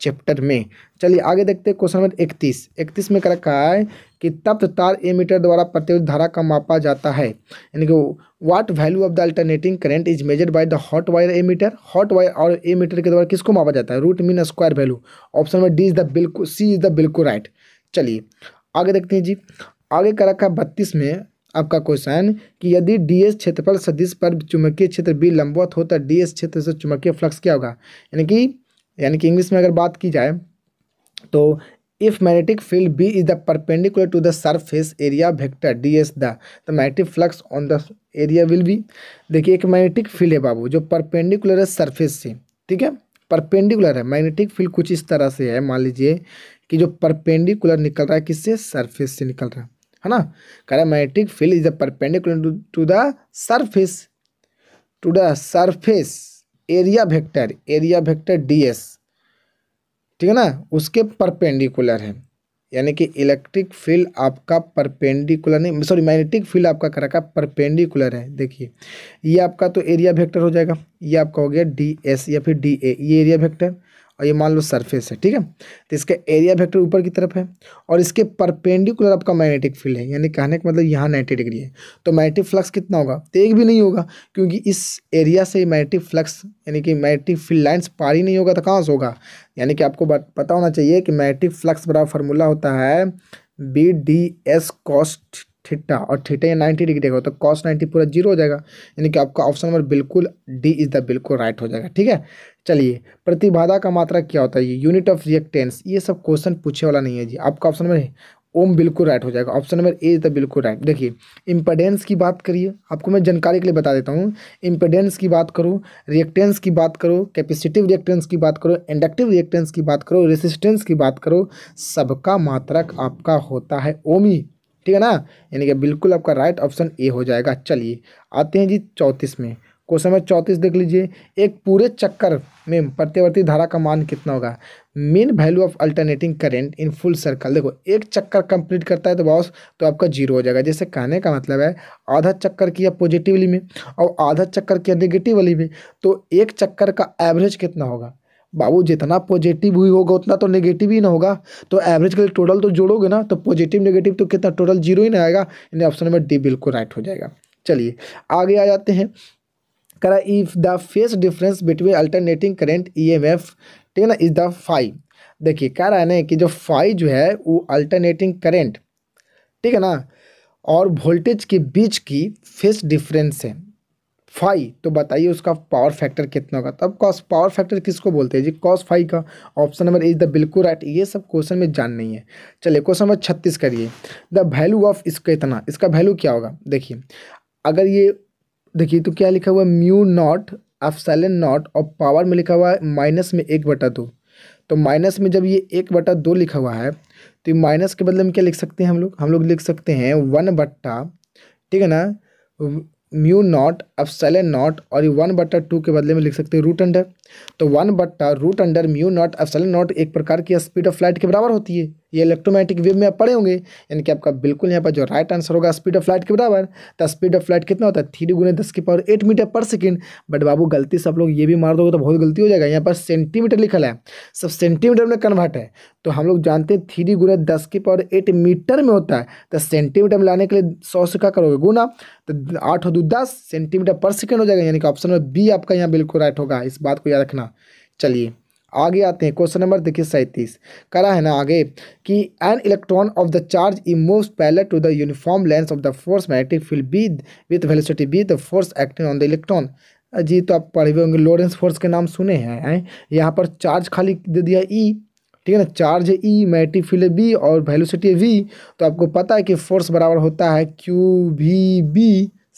चैप्टर में चलिए आगे देखते हैं क्वेश्चन नंबर इकतीस इकतीस में रखा है कि तप्त तार एमीटर द्वारा प्रतिरोध धारा का मापा जाता है यानी कि what value of the alternating current is measured by the hot wire ammeter hot wire और एमीटर के द्वारा किसको मापा जाता है root mean square value option number D is the बिल्कुल सी इज द बिल्कुल राइट चलिए आगे देखते हैं जी आगे कर रखा है बत्तीस में आपका क्वेश्चन कि यदि डीएस क्षेत्रफल सदिश पर चुम्बकीय क्षेत्र बी लंबवत हो तो डीएस क्षेत्र से चुम्बकीय फ्लक्स क्या होगा यानी कि यानी कि इंग्लिश में अगर बात की जाए तो if magnetic field B is the perpendicular to the surface area vector D S the तो magnetic flux on the area will be देखिए एक मैग्नेटिक फील्ड है बाबू जो परपेंडिकुलर है सरफेस से ठीक है परपेंडिकुलर है मैग्नेटिक फील्ड कुछ इस तरह से है मान लीजिए कि जो परपेंडिकुलर निकल रहा है किससे सरफेस से निकल रहा है है ना कह रहा है magnetic field is the perpendicular to the surface to the surface area vector area vector DS ठीक है ना उसके परपेंडिकुलर है यानी कि इलेक्ट्रिक फील्ड आपका परपेंडिकुलर नहीं सॉरी मैग्नेटिक फील्ड आपका करा का परपेंडिकुलर है देखिए ये आपका तो एरिया वेक्टर हो जाएगा ये आपका हो गया डी एस या फिर डी ए ये एरिया वेक्टर और ये मान लो सरफेस है ठीक है तो इसका एरिया वेक्टर ऊपर की तरफ है और इसके परपेंडिकुलर आपका मैग्नेटिक फील्ड है यानी कहने का मतलब यहाँ नाइन्टी डिग्री है तो मैग्नेटिक फ्लक्स कितना होगा तो एक भी नहीं होगा क्योंकि इस एरिया से मैग्नेटिक फ्लक्स यानी कि मैग्नेटिक फील्ड लाइन्स पार ही नहीं होगा तो कहाँ से होगा यानी कि आपको पता होना चाहिए कि मैग्नेटिक फ्लक्स बड़ा फार्मूला होता है B D S cos theta और थीटा या नाइन्टी डिग्री देगा तो कॉस नाइन्टी पूरा जीरो हो जाएगा यानी कि आपका ऑप्शन नंबर बिल्कुल डी इज द बिल्कुल राइट हो जाएगा ठीक है चलिए प्रतिबाधा का मात्रा क्या होता है ये यूनिट ऑफ रिएक्टेंस ये सब क्वेश्चन पूछे वाला नहीं है जी आपका ऑप्शन नंबर ओम बिल्कुल राइट हो जाएगा option number A is the बिल्कुल राइट देखिए इम्पेडेंस की बात करिए आपको मैं जानकारी के लिए बता देता हूँ इम्पेडेंस की बात करो रिएक्टेंस की बात करो कैपेसिटिव रिएक्टेंस की बात करो इंडक्टिव रिएक्टेंस की बात करो रेसिस्टेंस की बात करो सबका मात्रक आपका होता है ओम ही ठीक है ना यानी कि बिल्कुल आपका राइट ऑप्शन ए हो जाएगा चलिए आते हैं जी चौंतीस में क्वेश्चन नंबर चौंतीस देख लीजिए एक पूरे चक्कर में प्रत्यवर्ती धारा का मान कितना होगा mean value of alternating current in full circle देखो एक चक्कर कंप्लीट करता है तो बॉस तो आपका जीरो हो जाएगा जैसे कहने का मतलब है आधा चक्कर किया पॉजिटिवली में और आधा चक्कर किया नेगेटिवली में तो एक चक्कर का एवरेज कितना होगा बाबू जितना पॉजिटिव हुई होगा उतना तो नेगेटिव ही ना होगा तो एवरेज का टोटल तो जोड़ोगे ना तो पॉजिटिव नेगेटिव तो कितना टोटल जीरो ही ना आएगा यानी ऑप्शन नंबर डी बिल्कुल राइट हो जाएगा चलिए आगे आ जाते हैं करा if the phase difference between alternating current E M F ठीक है ना इज द फाइव देखिए कह रहा है ना कि जो फाइव जो है वो अल्टरनेटिंग करेंट ठीक है ना और वोल्टेज के बीच की फेस डिफरेंस है फाइव तो बताइए उसका पावर फैक्टर कितना होगा तब कॉस पावर फैक्टर किसको बोलते हैं जी कॉस फाइव का ऑप्शन नंबर इज द बिल्कुल राइट ये सब क्वेश्चन में जान नहीं है चलिए क्वेश्चन नंबर छत्तीस करिए द वैल्यू ऑफ इसका इतना इसका वैल्यू क्या होगा देखिए अगर ये देखिए तो क्या लिखा हुआ है म्यू नॉट सेलन नॉट और पावर में लिखा हुआ है माइनस में एक बटा दो तो माइनस में जब ये एक बटा दो लिखा हुआ है तो माइनस के बदले में क्या लिख सकते हैं हम लोग हम लोग लिख सकते हैं वन बट्टा ठीक है ना म्यू नॉट अब सेले नॉट और ये वन बट्टा टू के बदले में लिख सकते हैं रूट अंडर तो वन बट्टा रूट अंडर म्यू नॉट अब सेले नॉट एक प्रकार की स्पीड ऑफ लाइट के बराबर होती है ये इलेक्ट्रोमैटिक वेव में आप पढ़े होंगे यानी कि आपका बिल्कुल यहाँ पर जो राइट आंसर होगा स्पीड ऑफ लाइट के बराबर तो स्पीड ऑफ लाइट कितना होता है थ्री गुने दस की power eight metre per second but बाबू गलती से आप लोग ये भी मार दोगे तो बहुत गलती हो जाएगा यहाँ पर सेंटीमीटर लिखा है सब सेंटीमीटर में कन्वर्ट है तो हम लोग जानते हैं थ्री गुने दस की पावर एट मीटर में होता है तो सेंटीमीटर में लाने के लिए सौ से क्या करोगे गुना तो आठ हो दो दस सेंटीमीटर पर सेकेंड हो जाएगा यानी कि ऑप्शन में बी आपका यहाँ बिल्कुल राइट होगा इस बात को याद रखना चलिए आगे आते हैं क्वेश्चन नंबर देखिए सैंतीस करा है ना आगे कि an electron of the charge E moves parallel to the uniform lines of the force magnetic field B with velocity B the force acting on the electron जी तो आप पढ़े हुए होंगे लोरेंस फोर्स के नाम सुने हैं है? यहाँ पर चार्ज खाली दे दिया ई e, ठीक है ना चार्ज है ई मैग्नेटिक फील्ड बी और वैल्यूसिटी है वी तो आपको पता है कि फोर्स बराबर होता है क्यू वी बी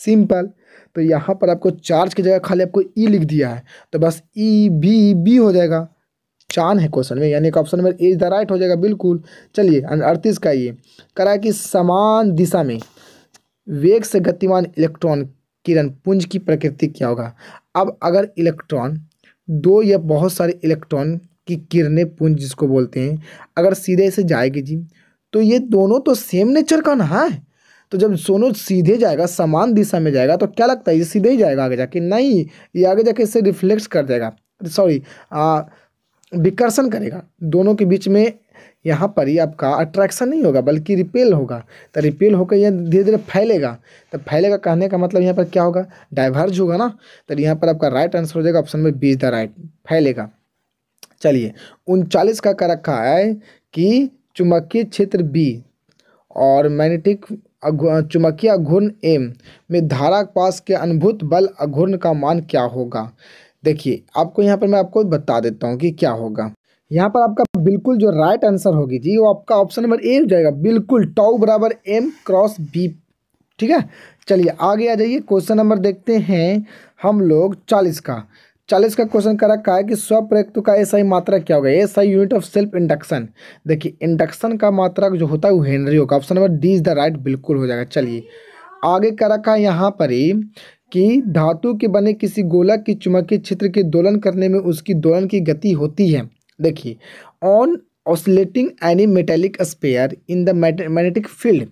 सिंपल तो यहाँ पर आपको चार्ज की जगह खाली आपको ई e लिख दिया है तो बस ई बी बी हो जाएगा चार है क्वेश्चन में यानी कि option number A is the right हो जाएगा बिल्कुल चलिए अड़तीस का ये करा कि समान दिशा में वेग से गतिमान इलेक्ट्रॉन किरण पुंज की प्रकृति क्या होगा अब अगर इलेक्ट्रॉन दो या बहुत सारे इलेक्ट्रॉन की किरणें पुंज जिसको बोलते हैं अगर सीधे से जाएगी जी तो ये दोनों तो सेम नेचर का ना है हाँ? तो जब सोनू सीधे जाएगा समान दिशा में जाएगा तो क्या लगता है ये सीधे ही जाएगा आगे जाके नहीं ये आगे जाके इसे रिफ्लेक्ट कर जाएगा सॉरी विकर्षण करेगा दोनों के बीच में यहाँ पर ही आपका अट्रैक्शन नहीं होगा बल्कि रिपेल होगा तो रिपेल होकर यह धीरे धीरे फैलेगा तो फैलेगा कहने का मतलब यहाँ पर क्या होगा डाइवर्ज होगा ना तो यहाँ पर आपका राइट आंसर हो जाएगा ऑप्शन में बीच द राइट फैलेगा चलिए उनचालीस का कर रखा है कि चुम्बकीय क्षेत्र बी और मैग्नेटिक चुम्बकीय अघूर्ण एम में धारा पास के अनुभूत बल अघूर्ण का मान क्या होगा देखिए आपको यहाँ पर मैं आपको बता देता हूँ कि क्या होगा यहाँ पर आपका बिल्कुल जो राइट आंसर होगी जी वो आपका ऑप्शन नंबर ए हो जाएगा बिल्कुल टाउ बराबर एम क्रॉस बी ठीक है चलिए आगे आ जाइए क्वेश्चन नंबर देखते हैं हम लोग चालीस का चालीस का क्वेश्चन कर रखा है कि स्वप्रयुक्त का एसआई मात्रा क्या होगा SI unit of self induction देखिए इंडक्शन का मात्रा जो होता है वो हेनरी होगा option number D is the right बिल्कुल हो जाएगा चलिए आगे कर रखा है यहाँ पर ही कि धातु के बने किसी गोला की चुम्बकीय क्षेत्र के दोलन करने में उसकी दोलन की गति होती है देखिए on oscillating any metallic sphere in the magnetic field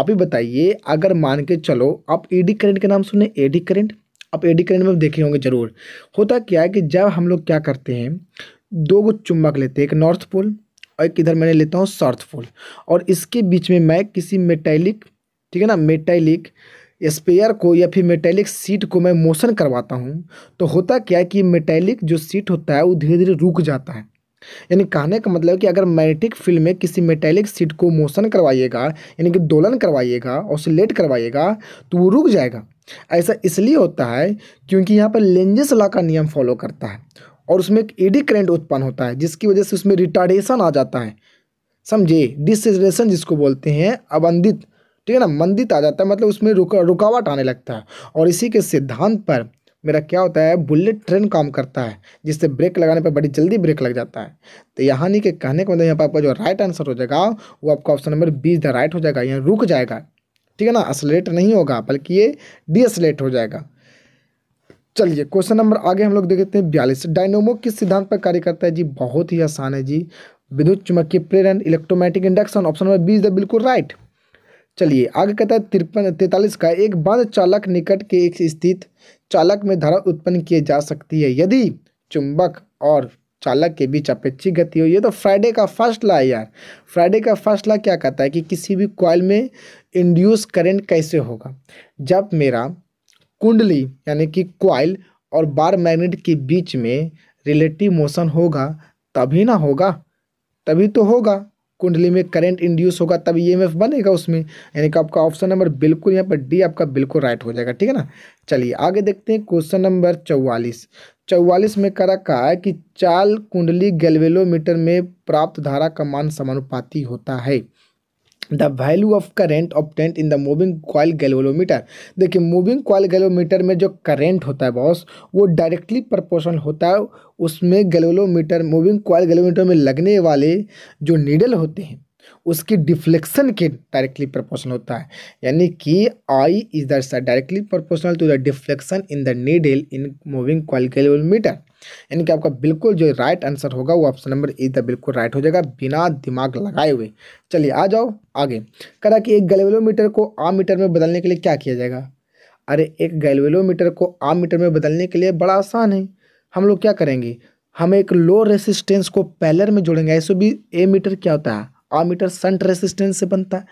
आप ही बताइए अगर मान के चलो आप एडी करंट के नाम सुने एडी करंट आप एडी करंट में देखे होंगे जरूर होता क्या है कि जब हम लोग क्या करते हैं दो गो चुम्बक लेते हैं एक नॉर्थ पोल और एक इधर मैंने लेता हूँ साउथ पोल और इसके बीच में मैं किसी मेटेलिक ठीक है ना मेटेलिक स्पेयर को या फिर मेटेलिक सीट को मैं मोशन करवाता हूँ तो होता क्या है कि मेटेलिक जो सीट होता है वो धीरे धीरे रुक जाता है यानी कहने का मतलब कि अगर मैग्नेटिक फील्ड में किसी मेटेलिक सीट को मोशन करवाइएगा यानी कि दोलन करवाइएगा और सिलेट करवाइएगा तो वो रुक जाएगा ऐसा इसलिए होता है क्योंकि यहाँ पर लेंजेस ला का नियम फॉलो करता है और उसमें एक एडी करेंट उत्पन्न होता है जिसकी वजह से उसमें रिटार्डेशन आ जाता है समझे डिसरेशन जिसको बोलते हैं अबंधित ठीक है ना मंदित आ जाता है मतलब उसमें रुका रुकावट आने लगता है और इसी के सिद्धांत पर मेरा क्या होता है बुलेट ट्रेन काम करता है जिससे ब्रेक लगाने पर बड़ी जल्दी ब्रेक लग जाता है तो यहाँ नहीं के कहने का मतलब यहाँ पर आपका जो राइट आंसर हो जाएगा वो आपका option number B the right हो जाएगा यहाँ रुक जाएगा ठीक है ना असलेट नहीं होगा बल्कि ये डीअसलेट हो जाएगा चलिए क्वेश्चन नंबर आगे हम लोग देखते हैं बयालीस डायनोमो किस सिद्धांत पर कार्य करता है जी बहुत ही आसान है जी विद्युत चुमकी प्रेरण electromagnetic induction option number B is the बिल्कुल राइट चलिए आगे कहता है तिरपन तैतालीस का एक बांध चालक निकट के एक स्थित चालक में धारा उत्पन्न की जा सकती है यदि चुंबक और चालक के बीच अपेक्षित गति हो ये तो फ्राइडे का फर्स्ट लॉ है यार फ्राइडे का फर्स्ट लॉ क्या कहता है कि किसी भी कॉयल में इंड्यूस करंट कैसे होगा जब मेरा कुंडली यानी कि कॉयल और बार मैग्नेट के बीच में रिलेटिव मोशन होगा तभी ना होगा तभी तो होगा कुंडली में करंट इंड्यूस होगा तब ई बनेगा उसमें यानी कि आपका ऑप्शन नंबर बिल्कुल यहाँ पर डी आपका बिल्कुल राइट हो जाएगा ठीक है ना चलिए आगे देखते हैं क्वेश्चन नंबर चौवालीस चौवालीस में करा कहा है कि चाल कुंडली गेलवेलोमीटर में प्राप्त धारा का मान समानुपाती होता है the value of current obtained in the moving coil galvanometer देखिए मूविंग क्वाल गैलोमीटर में जो करेंट होता है बॉस वो डायरेक्टली प्रपोर्शनल होता है उसमें गैलोमीटर मूविंग कॉयल गैलोमीटर में लगने वाले जो नीडल होते हैं उसकी डिफ्लेक्शन के डायरेक्टली प्रपोर्शनल होता है यानी कि I is the directly proportional to the deflection in the needle in moving coil galvanometer यानी कि आपका बिल्कुल जो राइट आंसर होगा वो ऑप्शन नंबर ए द बिल्कुल राइट हो जाएगा बिना दिमाग लगाए हुए चलिए आ जाओ आगे करा कि एक गैल्वेलोमीटर को आम मीटर में बदलने के लिए क्या किया जाएगा अरे एक गैल्वेलोमीटर को आम मीटर में बदलने के लिए बड़ा आसान है हम लोग क्या करेंगे हम एक लो रेसिस्टेंस को पैलर में जोड़ेंगे ऐसे भी ए मीटर क्या होता है मीटर संट रेसिस्टेंस से बनता है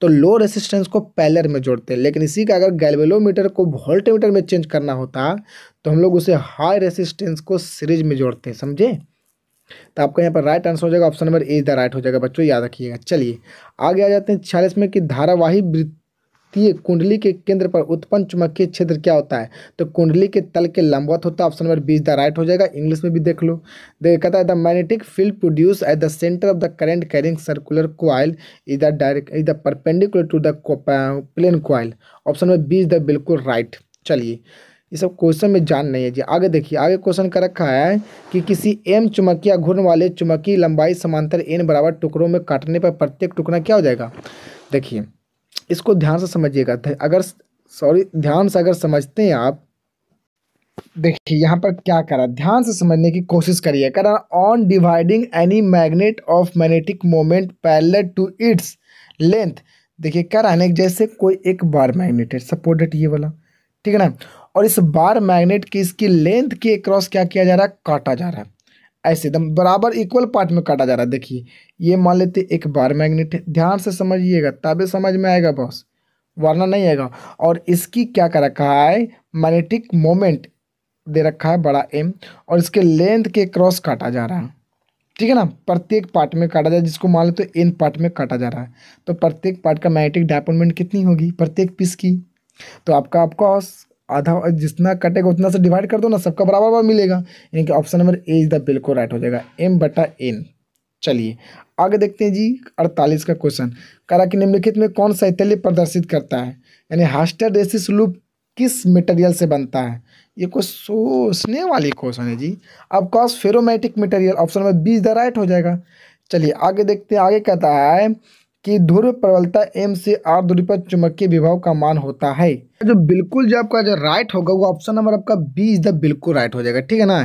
तो लो रेसिस्टेंस को पैलर में जोड़ते हैं लेकिन इसी का अगर गैल्वेलोमीटर को वोल्टमीटर में चेंज करना होता तो हम लोग उसे हाई रेसिस्टेंस को सीरीज में जोड़ते हैं समझे तो आपका यहाँ पर राइट आंसर हो जाएगा option number A the right हो जाएगा बच्चों याद रखिएगा चलिए आगे आ जाते हैं छियालीस में कि धारावाही तीय कुंडली के केंद्र पर उत्पन्न चुम्बकीय क्षेत्र क्या होता है तो कुंडली के तल के लंबवत होता है option number B is the right हो जाएगा इंग्लिश में भी देख लो देखिए कहता है the magnetic field produce at the centre of the current carrying circular coil is the direct is the perpendicular to the plane coil option number B is the बिल्कुल right चलिए ये सब क्वेश्चन में जान नहीं है जी आगे देखिए आगे क्वेश्चन का रखा है कि किसी एम चुमकिया घूर्ण वाले चुमकी लंबाई समांतर एन बराबर टुकड़ों में काटने पर प्रत्येक टुकड़ा क्या हो जाएगा देखिए इसको ध्यान से समझिएगा अगर सॉरी ध्यान से अगर समझते हैं आप देखिए यहाँ पर क्या करा ध्यान से समझने की कोशिश करिए करा on dividing any magnet of magnetic moment parallel to its length देखिए कराने जैसे कोई एक बार मैग्नेट है सपोर्टेड ये वाला ठीक है ना और इस बार मैग्नेट की इसकी लेंथ के क्रॉस क्या किया जा रहा है काटा जा रहा है ऐसे एकदम बराबर इक्वल पार्ट में काटा जा रहा है देखिए ये मान लेते एक बार मैग्नेट है ध्यान से समझिएगा तब समझ में आएगा बॉस वरना नहीं आएगा और इसकी क्या कर रखा है मैग्नेटिक मोमेंट दे रखा है बड़ा एम और इसके लेंथ के क्रॉस काटा जा रहा है ठीक है ना प्रत्येक पार्ट में काटा जाए जिसको मान लो तो एन पार्ट में काटा जा रहा है तो प्रत्येक पार्ट का मैग्नेटिक डायपोलमेंट कितनी होगी प्रत्येक पीस की तो आपका आपका आधा जितना कटेगा उतना से डिवाइड कर दो ना सबका बराबर बराबर मिलेगा यानी कि option number A is the बिल्कुल राइट हो जाएगा एम बटा एन चलिए आगे देखते हैं जी अड़तालीस का क्वेश्चन करा कि निम्नलिखित में कौन शैतल्य प्रदर्शित करता है यानी हास्टर रेसिस लूप किस मटेरियल से बनता है ये कुछ सोचने वाली क्वेश्चन है जी अब कॉस ferromagnetic material option number B is the right हो जाएगा चलिए आगे देखते हैं आगे कहता है कि ध्रुव प्रबलता एम से आर दूरी पर चुंबकीय विभव का मान होता है जो बिल्कुल जो आपका जो राइट होगा वो ऑप्शन नंबर आपका बी इज द बिल्कुल राइट हो जाएगा ठीक है ना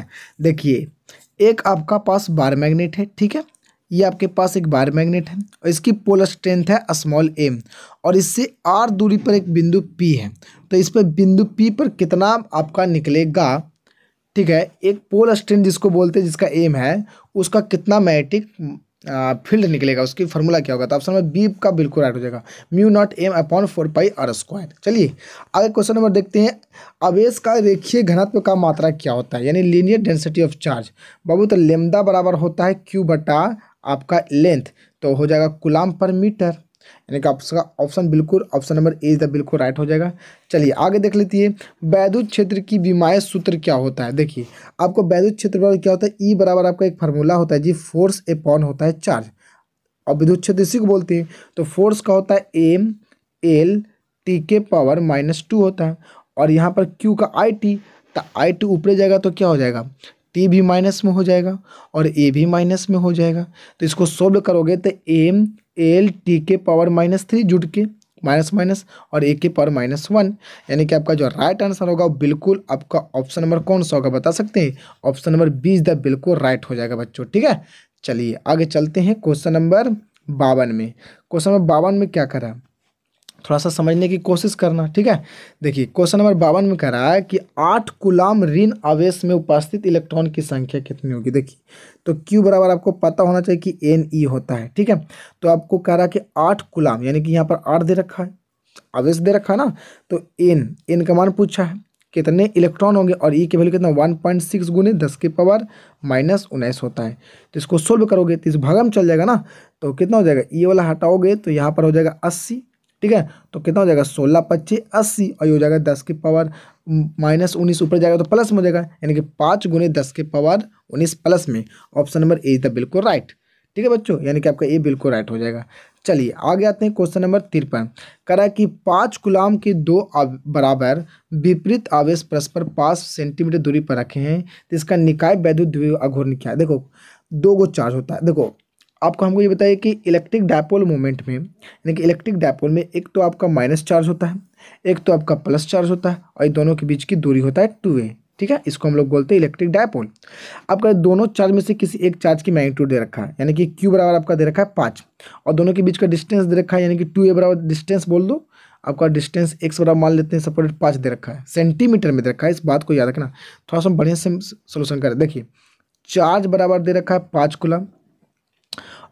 देखिए एक आपका पास बार मैग्नेट है ठीक है ये आपके पास एक बार मैग्नेट है और इसकी पोल स्ट्रेंथ है स्मॉल एम और इससे आर दूरी पर एक बिंदु पी है तो इस पर बिंदु पी पर कितना आपका निकलेगा ठीक है एक पोल स्ट्रेंथ जिसको बोलते हैं जिसका एम है उसका कितना मैग्नेटिक फील्ड निकलेगा उसकी फार्मूला क्या होगा तो ऑप्शन नंबर बी का बिल्कुल राइट हो जाएगा mu naught M upon four pi R square चलिए आगे क्वेश्चन नंबर देखते हैं आवेश का रेखीय घनत्व का मात्रा क्या होता है यानी लीनियर डेंसिटी ऑफ चार्ज बाबू तो लेमदा बराबर होता है क्यू बटा आपका लेंथ तो हो जाएगा गुलाम पर मीटर यानी कि आपका ऑप्शन बिल्कुल option number A is the बिल्कुल राइट हो जाएगा चलिए आगे देख लेती है वैद्युत क्षेत्र की बीमायत सूत्र क्या होता है देखिए आपको वैद्युत क्षेत्र बराबर क्या होता है ई e बराबर आपका एक फार्मूला होता है जी फोर्स अपॉन होता है चार्ज और विद्युत क्षेत्र इसी को बोलते हैं तो फोर्स का होता है एम एल टी के पावर माइनस टू होता है और यहाँ पर क्यू का आई टी तो आई टी ऊपर जाएगा तो क्या हो जाएगा टी भी माइनस में हो जाएगा और ए भी माइनस में हो जाएगा तो इसको सोल्व करोगे तो एम एल टी के पावर माइनस थ्री जुट के माइनस माइनस और ए के पावर माइनस वन यानी कि आपका जो राइट आंसर होगा वो बिल्कुल आपका ऑप्शन नंबर कौन सा होगा बता सकते हैं ऑप्शन नंबर बीस द बिल्कुल राइट हो जाएगा बच्चों ठीक है चलिए आगे चलते हैं क्वेश्चन नंबर बावन में क्वेश्चन नंबर बावन में क्या करा थोड़ा सा समझने की कोशिश करना ठीक है देखिए क्वेश्चन नंबर बावन में कह रहा है कि आठ गुलाम ऋण आवेश में उपस्थित इलेक्ट्रॉन की संख्या कितनी होगी देखिए तो Q बराबर आपको पता होना चाहिए कि एन ई e होता है ठीक है तो आपको कह रहा है कि आठ गुलाम यानी कि यहाँ पर आठ दे रखा है आवेश दे रखा है ना तो एन एन का मान पूछा है कितने इलेक्ट्रॉन होंगे और ई e की वैल्यू कितना वन पॉइंट सिक्स गुने दस के पावर माइनस उन्नीस होता है तो इसको सोल्व करोगे तो इस भागम चल जाएगा ना तो कितना हो जाएगा ई e वाला हटाओगे तो यहाँ पर हो जाएगा अस्सी ठीक है तो कितना हो जाएगा सोलह पच्चीस अस्सी और ये हो जाएगा दस की पावर माइनस उन्नीस ऊपर जाएगा तो प्लस में हो जाएगा यानी कि पाँच गुने दस के पावर उन्नीस प्लस में option number A is the बिल्कुल राइट ठीक है बच्चों यानी कि आपका ए बिल्कुल राइट हो जाएगा चलिए आगे आते हैं क्वेश्चन नंबर तिरपन करा कि पाँच गुलाम के दो बराबर विपरीत आवेश परस्पर पाँच सेंटीमीटर दूरी पर रखे हैं तो इसका निकाय वैद्युत द्वि अघूर्ण देखो दो गो चार्ज होता है देखो आपको हमको ये बताइए कि इलेक्ट्रिक डायपोल मोमेंट में यानी कि इलेक्ट्रिक डायपोल में एक तो आपका माइनस चार्ज होता है एक तो आपका प्लस चार्ज होता है और ये दोनों के बीच की दूरी होता है टू ए ठीक है इसको हम लोग बोलते हैं इलेक्ट्रिक डायपोल आपका दोनों चार्ज में से किसी एक चार्ज की मैग्नीट्यूड दे रखा है यानी कि क्यू बराबर आपका दे रखा है पाँच और दोनों के बीच का डिस्टेंस दे रखा है यानी कि टू ए बराबर डिस्टेंस बोल दो आपका डिस्टेंस एक्स बराबर मान लेते हैं सपोर्ट पाँच दे रखा है सेंटीमीटर में दे रखा है इस बात को याद रखना थोड़ा सा बढ़िया से सोल्यूशन करें देखिए चार्ज बराबर दे रखा है पाँच कुलम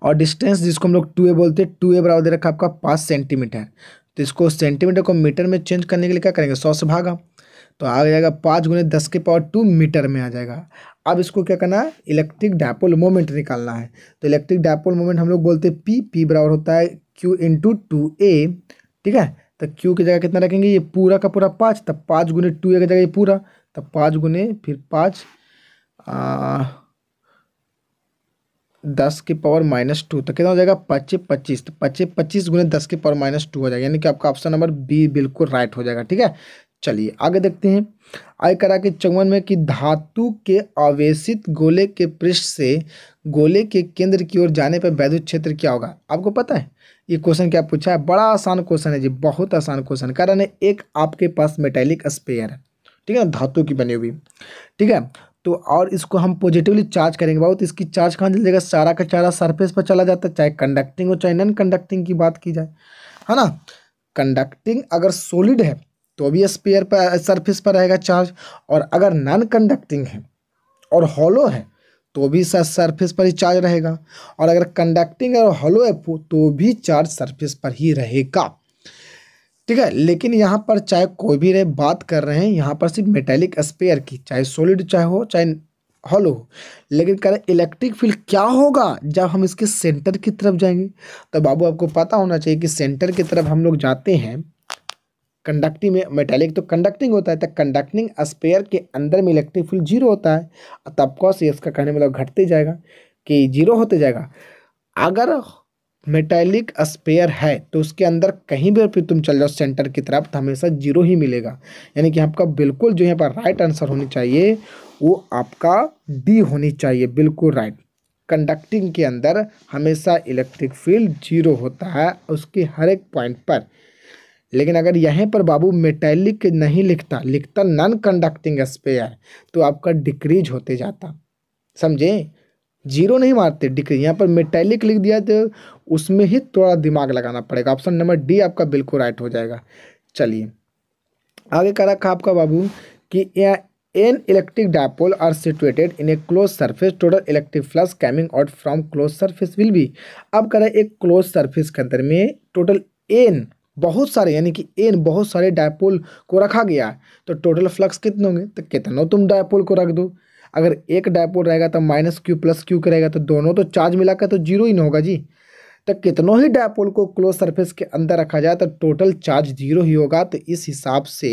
और डिस्टेंस जिसको हम लोग टू ए बोलते हैं टू ए बराबर दे रखा आपका पाँच सेंटीमीटर तो इसको सेंटीमीटर को मीटर में चेंज करने के लिए क्या करेंगे सौ से भागा तो आ जाएगा पाँच गुने दस के पावर टू मीटर में आ जाएगा अब इसको क्या करना है इलेक्ट्रिक डायपोल मोमेंट निकालना है तो इलेक्ट्रिक डायपोल मोमेंट हम लोग बोलते हैं पी पी बराबर होता है क्यू इंटू टू ए ठीक है तो क्यू की जगह कितना रखेंगे ये पूरा का पूरा पाँच तब पाँच गुने टू ए की जगह ये पूरा तब पाँच गुने फिर पाँच दस के पावर माइनस टू तो कितना हो जाएगा पच्चीस पच्चीस तो पच्चे पच्चीस गुने दस के पावर माइनस टू हो जाएगा यानी कि आपका ऑप्शन नंबर बी बिल्कुल राइट हो जाएगा ठीक है चलिए आगे देखते हैं आय करा के चौवन में कि धातु के आवेशित गोले के पृष्ठ से गोले के केंद्र की ओर जाने पर वैद्युत क्षेत्र क्या होगा आपको पता है ये क्वेश्चन क्या पूछा है बड़ा आसान क्वेश्चन है जी बहुत आसान क्वेश्चन कारण है एक आपके पास मेटेलिक स्पेयर है ठीक है ना धातु की बनी हुई ठीक है तो और इसको हम पॉजिटिवली चार्ज करेंगे बहुत इसकी चार्ज कहाँ चल जाएगा सारा का चारा सरफेस पर चला जाता है चाहे कंडक्टिंग हो चाहे नॉन कंडक्टिंग की बात की जाए है ना कंडक्टिंग अगर सॉलिड है तो भी स्पेयर पर सरफेस पर रहेगा चार्ज और अगर नॉन कंडक्टिंग है और हॉलो है तो भी सरफेस पर ही चार्ज रहेगा और अगर कंडक्टिंग और हॉलो है तो भी चार्ज सरफेस पर ही रहेगा ठीक है लेकिन यहाँ पर चाहे कोई भी रहे बात कर रहे हैं यहाँ पर सिर्फ मेटेलिक स्पेयर की चाहे सॉलिड चाहे हो चाहे हॉलो हो लेकिन कह रहे इलेक्ट्रिक फील्ड क्या होगा जब हम इसके सेंटर की तरफ जाएंगे तो बाबू आपको पता होना चाहिए कि सेंटर की तरफ हम लोग जाते हैं कंडक्टिंग में मेटेलिक तो कंडक्टिंग होता है तो कंडक्टिंग स्पेयर के अंदर में इलेक्ट्रिक फील्ड जीरो होता है तो ऑफकोर्स इसका कहने मतलब घटते जाएगा कि जीरो होते जाएगा अगर मेटेलिक स्पेयर है तो उसके अंदर कहीं भी फिर तुम चल जाओ सेंटर की तरफ तो हमेशा जीरो ही मिलेगा यानी कि आपका बिल्कुल जो यहाँ पर राइट आंसर होनी चाहिए वो आपका डी होनी चाहिए बिल्कुल राइट कंडक्टिंग के अंदर हमेशा इलेक्ट्रिक फील्ड जीरो होता है उसके हर एक पॉइंट पर लेकिन अगर यहाँ पर बाबू मेटेलिक नहीं लिखता लिखता नॉन कंडक्टिंग स्पेयर तो आपका डिक्रीज होते जाता समझें जीरो नहीं मारते डिक यहाँ पर मेटेलिक लिख दिया तो उसमें ही थोड़ा दिमाग लगाना पड़ेगा ऑप्शन नंबर डी आपका बिल्कुल राइट हो जाएगा चलिए आगे का रखा आपका बाबू कि an electric dipole are situated in a close surface total electric flux coming out from close surface will be अब करें एक क्लोज सरफेस के अंदर में टोटल एन बहुत सारे यानी कि एन बहुत सारे डायपोल को रखा गया है तो टोटल फ्लक्स कितने होंगे तो कितना तुम डायपोल को रख दो अगर एक डायपोल रहेगा तो माइनस क्यू प्लस क्यू का रहेगा तो दोनों तो चार्ज मिलाकर तो जीरो ही ना होगा जी तो कितनों ही डायपोल को क्लोज सरफेस के अंदर रखा जाए तो टोटल चार्ज जीरो ही होगा तो इस हिसाब से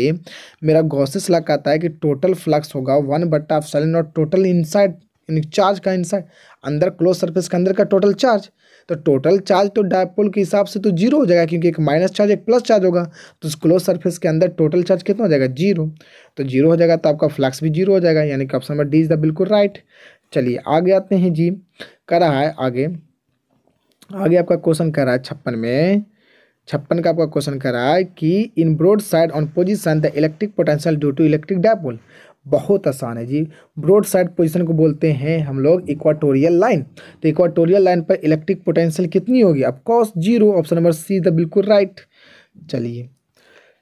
मेरा गौसेस लग कहता है कि टोटल फ्लक्स होगा वन बट्टा ऑफ सेलिन और टोटल इनसाइड यानी चार्ज का इनसाइड अंदर क्लोज सरफेस के अंदर का टोटल चार्ज तो टोटल चार्ज तो डायपोल के हिसाब से तो जीरो हो जाएगा क्योंकि एक माइनस चार्ज एक प्लस चार्ज होगा तो उस क्लोज सर्फेस के अंदर टोटल चार्ज कितना हो जाएगा जीरो तो जीरो हो जाएगा तो आपका फ्लक्स भी जीरो हो जाएगा यानी कि option number D is the बिल्कुल राइट चलिए आगे आते हैं जी कर रहा है आगे आगे आपका क्वेश्चन कह रहा है छप्पन में छप्पन का आपका क्वेश्चन कह रहा है कि in broad side on position the electric potential due to electric dipole बहुत आसान है जी ब्रॉड साइड पोजिशन को बोलते हैं हम लोग इक्वाटोरियल लाइन तो इक्वाटोरियल लाइन पर इलेक्ट्रिक पोटेंशियल कितनी होगी cos zero option number C the बिल्कुल राइट चलिए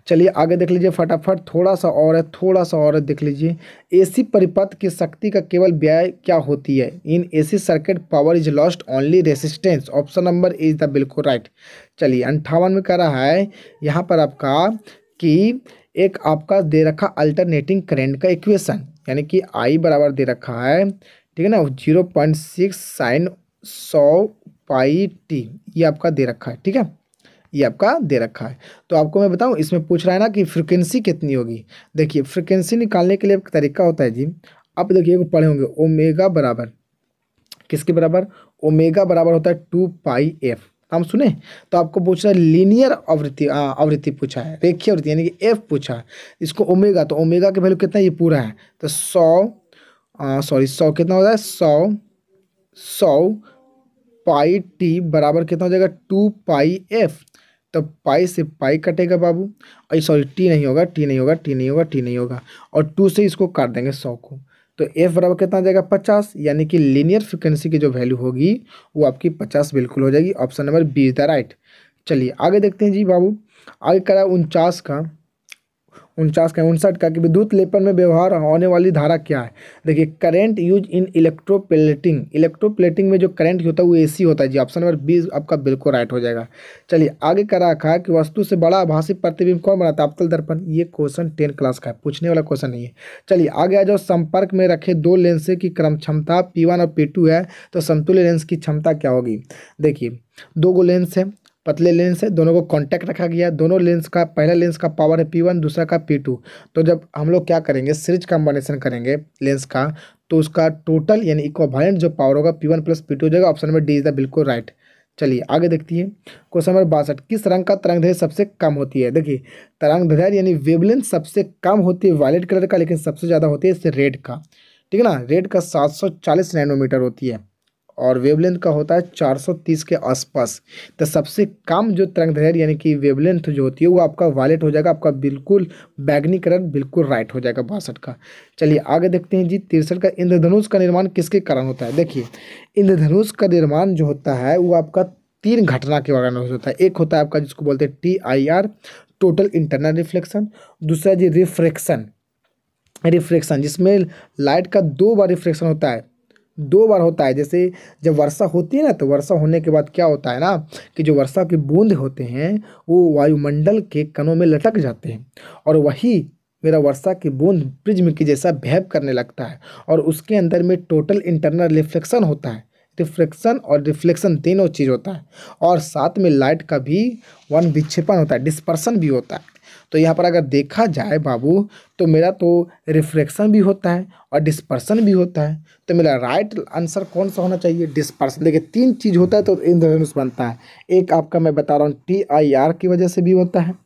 चलिए आगे देख लीजिए फटाफट थोड़ा सा और है थोड़ा सा और है देख लीजिए एसी परिपथ की शक्ति का केवल व्यय क्या होती है in AC circuit power is lost only resistance option number is the बिल्कुल राइट चलिए अंठावन में कह रहा है यहाँ पर आपका कि एक आपका दे रखा अल्टरनेटिंग करेंट का इक्वेशन यानी कि आई बराबर दे रखा है ठीक है ना जीरो पॉइंट सिक्स साइन सौ पाई टी ये आपका दे रखा है ठीक है ये आपका दे रखा है तो आपको मैं बताऊं इसमें पूछ रहा है ना कि फ्रिक्वेंसी कितनी होगी देखिए फ्रिक्वेंसी निकालने के लिए एक तरीका होता है जी आप देखिए पढ़े होंगे ओमेगा बराबर किसके बराबर ओमेगा बराबर होता है टू पाई एफ हम सुने तो आपको पूछ रहा है लीनियर आवृत्ति आवृत्ति पूछा है रेखीय आवृत्ति यानी कि एफ पूछा है इसको ओमेगा तो ओमेगा के वैल्यू कितना है ये पूरा है तो सौ सॉरी सौ कितना हो जाए सौ सौ पाई टी बराबर कितना हो जाएगा टू पाई एफ तो पाई से पाई कटेगा बाबू और सॉरी टी नहीं होगा टी नहीं होगा टी नहीं होगा टी नहीं होगा और टू से इसको काट देंगे सौ को तो एफ बराबर कितना आ जाएगा पचास यानी कि लीनियर फ्रिक्वेंसी की जो वैल्यू होगी वो आपकी पचास बिल्कुल हो जाएगी option number B is the right चलिए आगे देखते हैं जी बाबू आगे करा उनचास का उनचास का उनसठ का कि विद्युत लेपन में व्यवहार होने वाली धारा क्या है देखिए current use in electroplating electroplating में जो करंट होता है वो एसी होता है जी ऑप्शन नंबर बी आपका बिल्कुल राइट हो जाएगा चलिए आगे का रखा है कि वस्तु से बड़ा आभासी प्रतिबिंब कौन बनाता है अवतल दर्पण ये क्वेश्चन टेन क्लास का है पूछने वाला क्वेश्चन नहीं है चलिए आगे आ जाओ संपर्क में रखे दो लेंस की क्रम क्षमता पी और पी है तो समतुल्य लेंस की क्षमता क्या होगी देखिए दो गो लेंस है पतले लेंस है दोनों को कॉन्टैक्ट रखा गया दोनों लेंस का पहला लेंस का पावर है पी वन दूसरा का पी टू तो जब हम लोग क्या करेंगे सीरीज कॉम्बिनेशन करेंगे लेंस का तो उसका टोटल यानी इक्वाइलेंट जो पावर होगा P one plus P two हो जाएगा option number D is the बिल्कुल राइट चलिए आगे देखती है क्वेश्चन नंबर बासठ किस रंग का तरंग दैर्घ्य सबसे कम होती है देखिए तरंग दैर्घ्य यानी वेवलेंथ सबसे कम होती है वायलेट कलर का लेकिन सबसे ज़्यादा होती है इससे रेड का ठीक है ना रेड का चालीस नैनोमीटर होती है और वेवलेंथ का होता है 430 के आसपास तो सबसे कम जो तरंग दैर्घ्य यानी कि वेवलेंथ जो होती है वो आपका वायलेट हो जाएगा आपका बिल्कुल बैगनी कलर बिल्कुल राइट हो जाएगा बासठ का चलिए आगे देखते हैं जी तिरसठ का इंद्रधनुष का निर्माण किसके कारण होता है देखिए इंद्रधनुष का निर्माण जो होता है वो आपका तीन घटना के कारण होता है एक होता है आपका जिसको बोलते हैं T I R total internal reflection दूसरा जी रिफ्रेक्शन रिफ्रेक्शन जिसमें लाइट का दो बार रिफ्रेक्शन होता है दो बार होता है जैसे जब वर्षा होती है ना तो वर्षा होने के बाद क्या होता है ना कि जो वर्षा के बूंद होते हैं वो वायुमंडल के कणों में लटक जाते हैं और वही मेरा वर्षा की बूंद प्रिज्म की जैसा भैव करने लगता है और उसके अंदर में टोटल इंटरनल रिफ्लेक्शन होता है रिफ्लेक्शन और रिफ्लेक्शन तीनों चीज़ होता है और साथ में लाइट का भी वन विक्षेपण होता है डिस्पर्सन भी होता है तो यहाँ पर अगर देखा जाए बाबू तो मेरा तो रिफ्लेक्शन भी होता है और डिस्पर्सन भी होता है तो मेरा राइट आंसर कौन सा होना चाहिए डिस्पर्सन देखिए तीन चीज़ होता है तो इंद्रधनुष बनता है एक आपका मैं बता रहा हूँ टी आई आर की वजह से भी होता है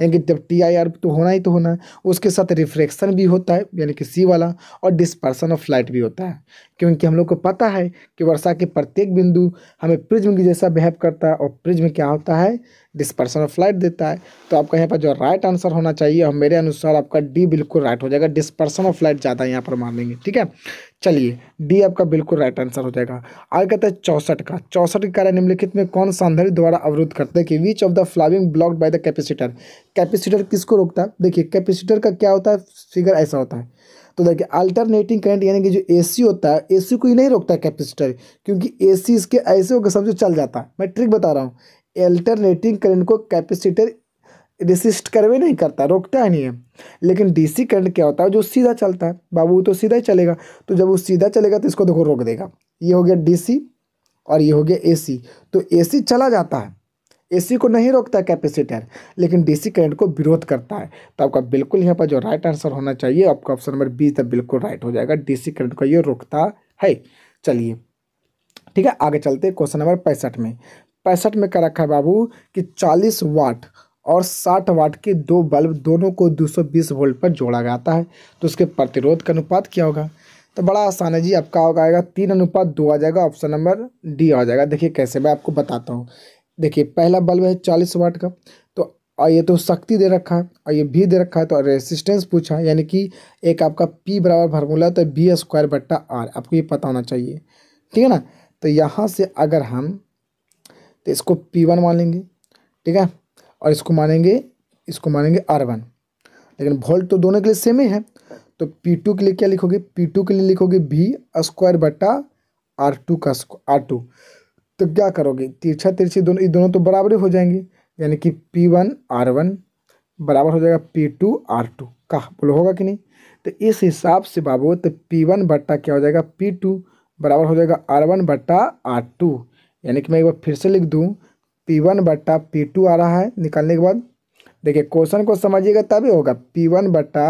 यानी कि जब टी आई आर तो होना ही तो होना है उसके साथ रिफ्लेक्शन भी होता है यानी कि सी वाला और डिस्पर्सन ऑफ लाइट भी होता है क्योंकि हम लोग को पता है कि वर्षा के प्रत्येक बिंदु हमें प्रिज्म की जैसा बिहेव करता है और प्रिज्म क्या होता है डिस्पर्सन ऑफ लाइट देता है तो आपका यहाँ पर जो राइट आंसर होना चाहिए और मेरे अनुसार आपका डी बिल्कुल राइट हो जाएगा डिस्पर्सन ऑफ लाइट ज़्यादा यहाँ पर मान लेंगे ठीक है चलिए डी आपका बिल्कुल राइट आंसर हो जाएगा आगे कहते हैं चौसठ का चौसठ के कार्य निम्नलिखित में कौन सांधरी द्वारा अवरुद्ध करते हैं कि which of the following block by the capacitor capacitor किसको रोकता है देखिए कैपेसिटर का क्या होता है फिगर ऐसा होता है तो देखिए अल्टरनेटिंग करंट यानी कि जो एसी होता है एसी को ही नहीं रोकता है कैपेसिटर क्योंकि एसी इसके ऐसे होकर सब जो चल जाता है मैं ट्रिक बता रहा हूँ अल्टरनेटिंग करंट को कैपेसिटर रिसिस्ट करवे नहीं करता रोकता है नहीं है लेकिन डीसी करंट क्या होता है जो सीधा चलता है बाबू तो सीधा ही चलेगा तो जब वो सीधा चलेगा तो इसको देखो रोक देगा ये हो गया डीसी और ये हो गया एसी तो एसी चला जाता है एसी को नहीं रोकता कैपेसिटर लेकिन डीसी करंट को विरोध करता है तो आपका बिल्कुल यहाँ पर जो राइट आंसर होना चाहिए आपका ऑप्शन नंबर बी तब बिल्कुल राइट हो जाएगा डीसी करंट को ये रोकता है चलिए ठीक है आगे चलते हैं क्वेश्चन नंबर पैंसठ में पैंसठ में कर रखा है बाबू कि चालीस वाट और साठ वाट के दो बल्ब दोनों को दो सौ बीस वोल्ट पर जोड़ा जाता है तो उसके प्रतिरोध का अनुपात क्या होगा तो बड़ा आसान है जी आपका होगा आएगा तीन अनुपात दो आ जाएगा ऑप्शन नंबर डी आ जाएगा देखिए कैसे मैं आपको बताता हूँ देखिए पहला बल्ब है चालीस वाट का तो और ये तो शक्ति दे रखा है और ये भी दे रखा है तो रेसिस्टेंस पूछा है यानी कि एक आपका पी बराबर फार्मूला तो बी स्क्वायर बट्टा आर आपको ये पता होना चाहिए ठीक है ना तो यहाँ से अगर हम तो इसको पी वन मान लेंगे ठीक है और इसको मानेंगे इसको मानेंगे आर वन लेकिन वोल्ट तो दोनों के लिए सेम ही है तो पी टू के लिए क्या लिखोगे पी टू के लिए लिखोगे भी स्क्वायर बटा आर टू का आर टू तो क्या करोगे तिरछा तिरछी दोनों ये दोनों तो बराबर हो जाएंगे यानी कि पी वन आर वन बराबर हो जाएगा पी टू आर टू का बोलो होगा कि नहीं तो इस हिसाब से बाबू तो पी वन बट्टा क्या हो जाएगा पी टू बराबर हो जाएगा आर वन बट्टा आर टू यानी कि मैं एक बार फिर से लिख दूँ पी वन बट्टा पी टू आ रहा है निकालने के बाद देखिए क्वेश्चन को समझिएगा तभी होगा पी वन बट्टा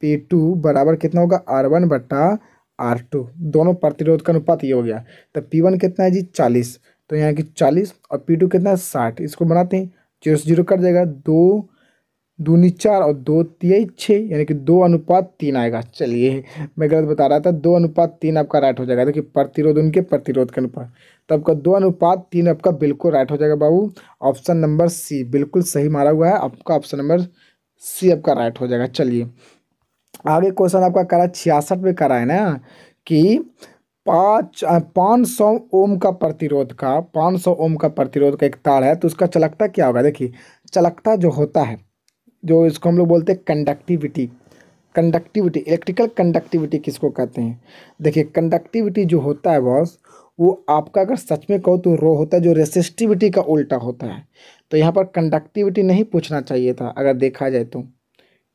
पी टू बराबर कितना होगा आर वन बट्टा आर टू दोनों प्रतिरोध का अनुपात ये हो गया तो पी वन कितना है जी चालीस तो यहाँ की चालीस और पी टू कितना है साठ इसको बनाते हैं जीरो से जीरो कर जाएगा दो दूनी चार और दो तिहाई छः यानी कि दो अनुपात तीन आएगा चलिए मैं गलत बता रहा था दो अनुपात तीन आपका राइट हो जाएगा देखिए प्रतिरोध उनके प्रतिरोध के अनुपात तो आपका दो अनुपात तीन आपका बिल्कुल राइट हो जाएगा बाबू ऑप्शन नंबर सी बिल्कुल सही मारा हुआ है आपका ऑप्शन नंबर सी आपका राइट हो जाएगा चलिए आगे क्वेश्चन आपका करा छियासठ में करा है ना कि पाँच पाँच सौ ओम का प्रतिरोध का पाँच सौ ओम का प्रतिरोध का एक तार है तो उसका चलकता क्या होगा देखिए चलकता जो होता है जो इसको हम लोग बोलते हैं कंडक्टिविटी कंडक्टिविटी इलेक्ट्रिकल कंडक्टिविटी किसको कहते हैं देखिए कंडक्टिविटी जो होता है बॉस वो आपका अगर सच में कहो तो रो होता है जो रेसिस्टिविटी का उल्टा होता है तो यहाँ पर कंडक्टिविटी नहीं पूछना चाहिए था अगर देखा जाए तो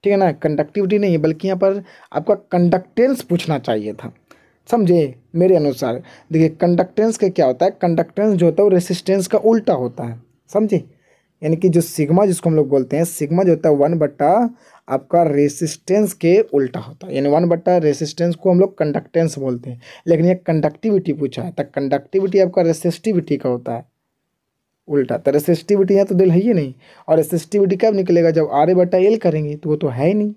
ठीक है ना कंडक्टिविटी नहीं है बल्कि यहाँ पर आपका कंडक्टेंस पूछना चाहिए था समझे मेरे अनुसार देखिए कंडक्टेंस का क्या होता है कंडक्टेंस जो होता है वो रेसिस्टेंस का उल्टा होता है समझे यानी कि जो सिग्मा जिसको हम लोग बोलते हैं सिग्मा जो होता है वन बट्टा आपका रेसिस्टेंस के उल्टा होता है यानी वन बट्टा रेसिस्टेंस को हम लोग कंडक्टेंस बोलते हैं लेकिन ये कंडक्टिविटी पूछा है तो कंडक्टिविटी आपका रेसिस्टिविटी का होता है उल्टा तो रेसिस्टिविटी यहाँ तो दिल है ही नहीं और रेसिस्टिविटी कब निकलेगा जब आर ए बटा एल करेंगे तो वो तो है ही नहीं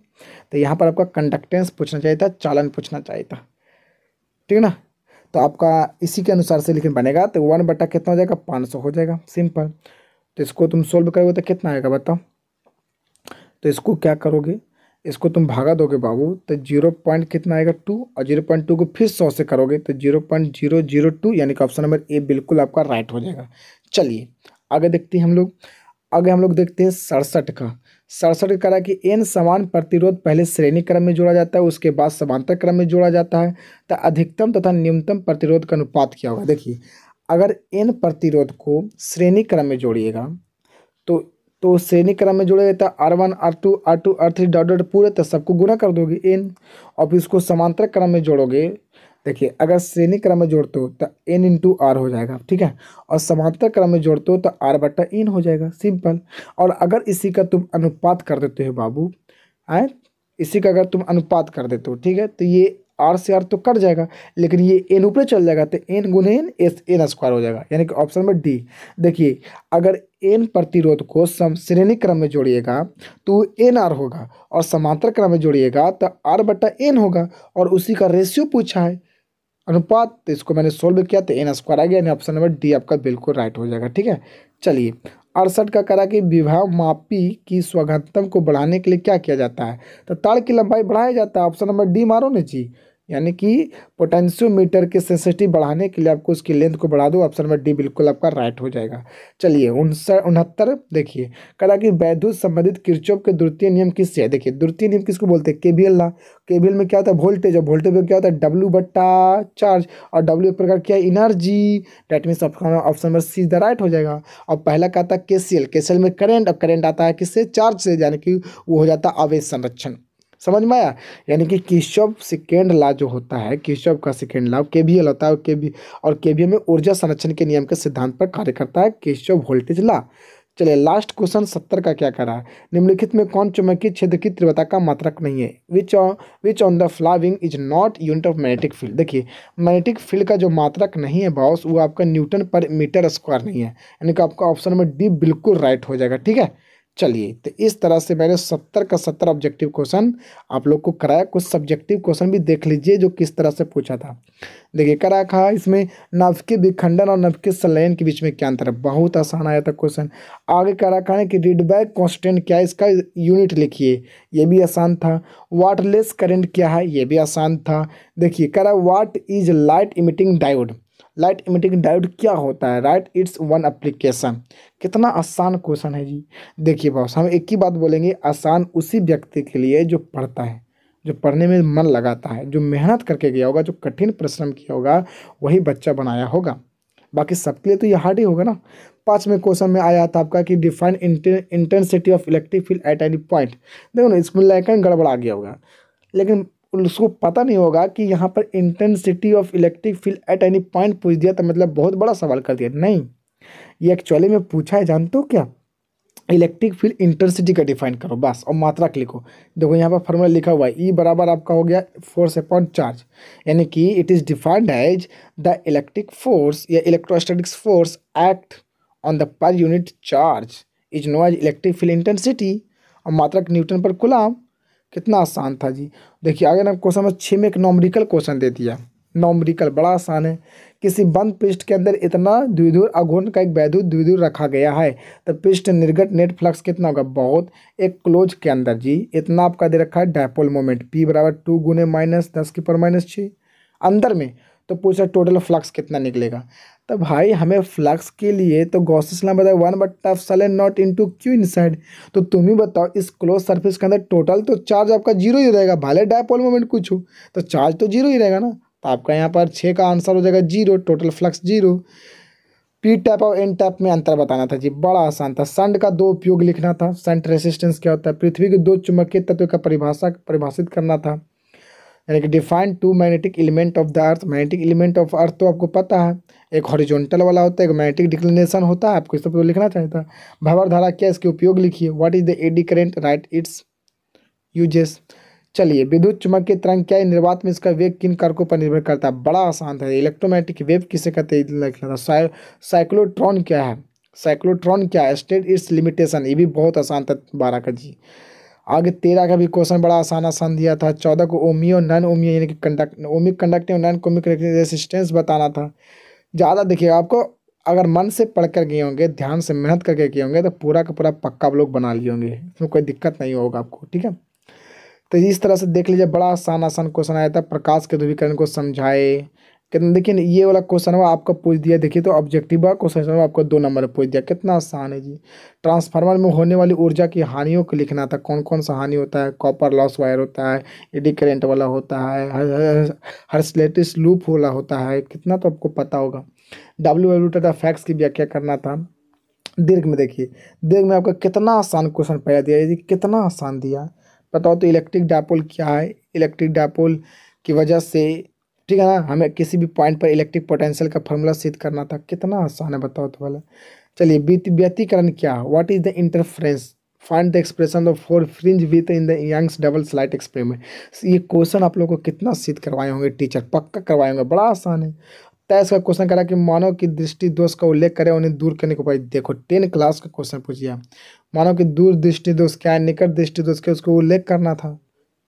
तो यहाँ पर आपका कंडक्टेंस पूछना चाहिए था चालन पूछना चाहिए था ठीक है ना तो आपका इसी के अनुसार से लेकिन बनेगा तो वन बटा कितना हो जाएगा पाँच सौ हो जाएगा सिंपल तो इसको तुम सोल्व करोगे तो कितना आएगा बताओ तो इसको क्या करोगे इसको तुम भागा दोगे बाबू तो जीरो पॉइंट कितना आएगा टू और जीरो पॉइंट टू को फिर सौ से करोगे तो zero point zero zero two यानी कि ऑप्शन नंबर ए बिल्कुल आपका राइट हो जाएगा चलिए आगे देखते हैं हम लोग आगे हम लोग देखते हैं सड़सठ का सड़सठ का कि एन समान प्रतिरोध पहले श्रेणी क्रम में जोड़ा जाता है उसके बाद समांतर क्रम में जोड़ा जाता है तो अधिकतम तथा न्यूनतम प्रतिरोध का अनुपात क्या होगा देखिए अगर इन प्रतिरोध को श्रेणी क्रम में जोड़िएगा तो तो श्रेणी क्रम में जोड़ेगा तो R one R two R two R three dot dot पूरे तो सबको गुना कर दोगे एन और फिर उसको समांतर क्रम में जोड़ोगे देखिए अगर श्रेणी क्रम में जोड़ते हो तो एन इंटू आर हो जाएगा ठीक है और समांतर क्रम में जोड़ते हो तो आर बट्टा इन हो जाएगा सिंपल और अगर इसी का तुम अनुपात कर देते हो बाबू आए इसी का अगर तुम अनुपात कर देते हो ठीक है तो ये आर से आर तो कट जाएगा लेकिन ये एन ऊपर चल जाएगा तो एन गुने एन एस एन स्क्वायर हो जाएगा यानी कि ऑप्शन नंबर डी देखिए अगर एन प्रतिरोध को सम श्रेणी क्रम में जोड़िएगा तो एन आर होगा और समांतर क्रम में जोड़िएगा तो आर बटा एन होगा और उसी का रेशियो पूछा है अनुपात तो इसको मैंने सोल्व किया तो एन स्क्वायर आ गया यानी ऑप्शन नंबर डी आपका बिल्कुल राइट हो जाएगा ठीक है चलिए अड़सठ का करा कि विवाह मापी की स्वघनत्म को बढ़ाने के लिए क्या किया जाता है तो ताड़ की लंबाई बढ़ाया जाता है ऑप्शन नंबर डी मारो ने जी यानी कि पोटेंशियोमीटर के सेंसिटिव बढ़ाने के लिए आपको उसकी लेंथ को बढ़ा दो ऑप्शन नंबर डी बिल्कुल आपका राइट हो जाएगा चलिए उनसठ उनहत्तर देखिए कहा कि वैद्युत संबंधित किरचोप के द्वितीय नियम किससे है देखिए द्वितीय नियम किसको बोलते हैं केबीएल ना केबीएल में क्या होता है वोल्टेज और वोल्टेज में क्या होता है डब्ल्यू बट्टा चार्ज और डब्ल्यू एक प्रकार क्या है energy that means option number C the right हो जाएगा और पहला क्या आता है के सी में करेंट और करेंट आता है किससे चार्ज से यानी कि वो हो जाता है अवैध संरक्षण समझ में आया यानी कि किशव सेकेंड ला जो होता है किशव का सेकेंड ला के भी होता है के भी और के भी में ऊर्जा संरक्षण के नियम के सिद्धांत पर कार्य करता है केशव वोल्टेज ला चलिए लास्ट क्वेश्चन सत्तर का क्या करा है निम्नलिखित में कौन चुमकी क्षेत्र की तीव्रता का मात्रक नहीं है which one which one the following is not unit of magnetic field देखिए मैग्नेटिक फील्ड का जो मात्रक नहीं है बॉस वो आपका न्यूटन पर मीटर स्क्वायर नहीं है यानी कि आपका ऑप्शन नंबर डी बिल्कुल राइट हो जाएगा ठीक है चलिए तो इस तरह से मैंने सत्तर का सत्तर ऑब्जेक्टिव क्वेश्चन आप लोग को कराया कुछ सब्जेक्टिव क्वेश्चन भी देख लीजिए जो किस तरह से पूछा था देखिए करा कहा इसमें नव के विखंडन और नव के संलयन के बीच में क्या अंतर है बहुत आसान आया था क्वेश्चन आगे करा कहा है कि रीडबैक कॉन्स्टेंट क्या है इसका यूनिट लिखिए ये भी आसान था वाटलेस करेंट क्या है ये भी आसान था देखिए करा what is light emitting diode light emitting diode क्या होता है राइट इट्स वन एप्लीकेशन कितना आसान क्वेश्चन है जी देखिए बॉस हम एक ही बात बोलेंगे आसान उसी व्यक्ति के लिए जो पढ़ता है जो पढ़ने में मन लगाता है जो मेहनत करके गया होगा जो कठिन परिश्रम किया होगा वही बच्चा बनाया होगा बाकी सबके लिए तो ये हार्ड ही होगा ना पाँचवें क्वेश्चन में आया था आपका कि define intensity of electric field at any point देखो ना इसमें लेकिन गड़बड़ा गया होगा लेकिन उसको पता नहीं होगा कि यहाँ पर intensity of electric field at any point पूछ दिया तो मतलब बहुत बड़ा सवाल कर दिया नहीं ये एक्चुअली में पूछा है जानते हो क्या इलेक्ट्रिक फील्ड इंटेंसिटी का डिफाइन करो बस और मात्रा का लिखो देखो यहाँ पर फॉर्मूला लिखा हुआ है ई e बराबर आपका हो गया फोर्स अपॉन चार्ज यानी कि it is defined as the electric force या electrostatics force act on the per unit charge is known as electric field intensity और मात्रा न्यूटन पर गुलाम कितना आसान था जी देखिए आगे ना क्वेश्चन नंबर छः में एक नॉमरिकल क्वेश्चन दे दिया नॉमरिकल बड़ा आसान है किसी बंद पृष्ठ के अंदर इतना द्विधुर अघूर्ण का एक वैधुर द्विधुर रखा गया है तो पृष्ठ निर्गत नेट फ्लक्स कितना होगा बहुत एक क्लोज के अंदर जी इतना आपका दे रखा है डायपोल मोमेंट पी बराबर टू गुने माइनस दस की पर माइनस छः अंदर में तो पूछा टोटल फ्लक्स कितना निकलेगा तो भाई हमें फ्लक्स के लिए तो गॉसिस लॉ बताया वन बट टफ सल एंड नॉट टू क्यू इन साइड तो तुम ही बताओ इस क्लोज सर्फिस के अंदर टोटल तो चार्ज आपका जीरो ही रहेगा भले डायपोल मोमेंट कुछ हो तो चार्ज तो जीरो ही रहेगा ना तो आपका यहाँ पर छः का आंसर हो जाएगा zero total flux zero P type और एन टाइप में अंतर बताना था जी बड़ा आसान था संड का दो उपयोग लिखना था सेंट रेसिस्टेंस क्या होता है पृथ्वी के दो चुम्बकीय तत्व का परिभाषा परिभाषित करना था यानी कि define two magnetic element of the earth magnetic element of earth तो आपको पता है एक हॉरिजॉन्टल वाला होता है एक मैग्नेटिक डिक्लिनेशन होता है आपको इस पर लिखना चाहिए था भावर धारा क्या इसके उपयोग लिखिए what is the eddy current right it's uses चलिए विद्युत के तरंग क्या है निर्वात में इसका वेग किन कारकों पर निर्भर करता है बड़ा आसान था इलेक्ट्रोमैटिक वेव किसे कहते हैं साइक्लोट्रॉन क्या है साइक्लोट्रॉन क्या है स्टेट इट्स लिमिटेशन ये भी बहुत आसान था बारह का जी आगे तेरह का भी क्वेश्चन बड़ा आसान आसान दिया था चौदह को ओमियो नन ओमियो यानी कि conduct ohmic conductive non ohmic resistance बताना था ज़्यादा देखिएगा आपको अगर मन से पढ़ कर गए होंगे ध्यान से मेहनत करके गए होंगे तो पूरा का पूरा पक्का आप लोग बना लिए होंगे इसमें कोई दिक्कत नहीं होगा आपको ठीक है तो इस तरह से देख लीजिए बड़ा आसान आसान क्वेश्चन आया था प्रकाश के ध्रुवीकरण को समझाए कितना देखिए ये वाला क्वेश्चन वो आपका पूछ दिया देखिए तो ऑब्जेक्टिव क्वेश्चन आपको दो नंबर पूछ दिया कितना आसान है जी ट्रांसफार्मर में होने वाली ऊर्जा की हानियों को लिखना था कौन कौन सा हानि होता है कॉपर लॉस वायर होता है एडी करेंट वाला होता है हर्सलेटिस लूप वाला होता है कितना तो आपको पता होगा डब्ल्यू डब्ल्यू टाटा फैक्स की व्याख्या करना था दीर्घ में देखिए दीर्घ में आपका कितना आसान क्वेश्चन पैदा दिया जी कितना आसान दिया बताओ तो इलेक्ट्रिक डायपोल क्या है इलेक्ट्रिक डायपोल की वजह से ठीक है ना हमें किसी भी पॉइंट पर इलेक्ट्रिक पोटेंशियल का फॉर्मूला सिद्ध करना था कितना आसान है बताओ तो वाला चलिए व्यतीकरण क्या what is the interference find the expression of for fringe width in the Young's double slit experiment ये क्वेश्चन आप लोगों को कितना सिद्ध करवाए होंगे टीचर पक्का करवाए होंगे बड़ा आसान है तेईस का क्वेश्चन करा कि मानव की दृष्टि दोष का उल्लेख करें उन्हें दूर करने को पाई देखो टेन क्लास का क्वेश्चन पूछिए मानव की दूर दृष्टि दोष क्या है निकट दृष्टि दोष क्या उसको उल्लेख करना था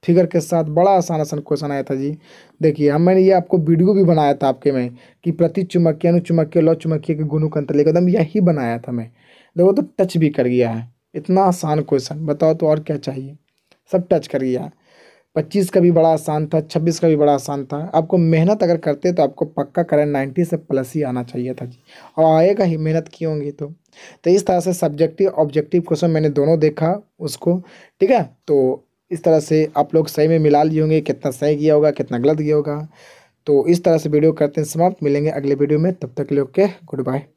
फिगर के साथ बड़ा आसान आसान क्वेश्चन आया था जी देखिए हम मैंने ये आपको वीडियो भी बनाया था आपके में कि प्रति चुम्बकीय अनुचुम्बकीय लौ चुम्बकीय के गुनु का अंतर लेकर एकदम यही बनाया था मैं देखो तो टच भी कर गया है इतना आसान क्वेश्चन बताओ तो और क्या चाहिए सब टच कर गया है पच्चीस का भी बड़ा आसान था छब्बीस का भी बड़ा आसान था आपको मेहनत अगर करते तो आपको पक्का करें नाइन्टी से प्लस ही आना चाहिए था जी और आएगा ही मेहनत की होंगी तो तो इस तरह से सब्जेक्टिव ऑब्जेक्टिव क्वेश्चन मैंने दोनों देखा उसको ठीक है तो इस तरह से आप लोग सही में मिला लिए होंगे कितना सही किया होगा कितना गलत किया होगा तो इस तरह से वीडियो करते हैं समाप्त मिलेंगे अगले वीडियो में तब तक लिए ओके गुड बाय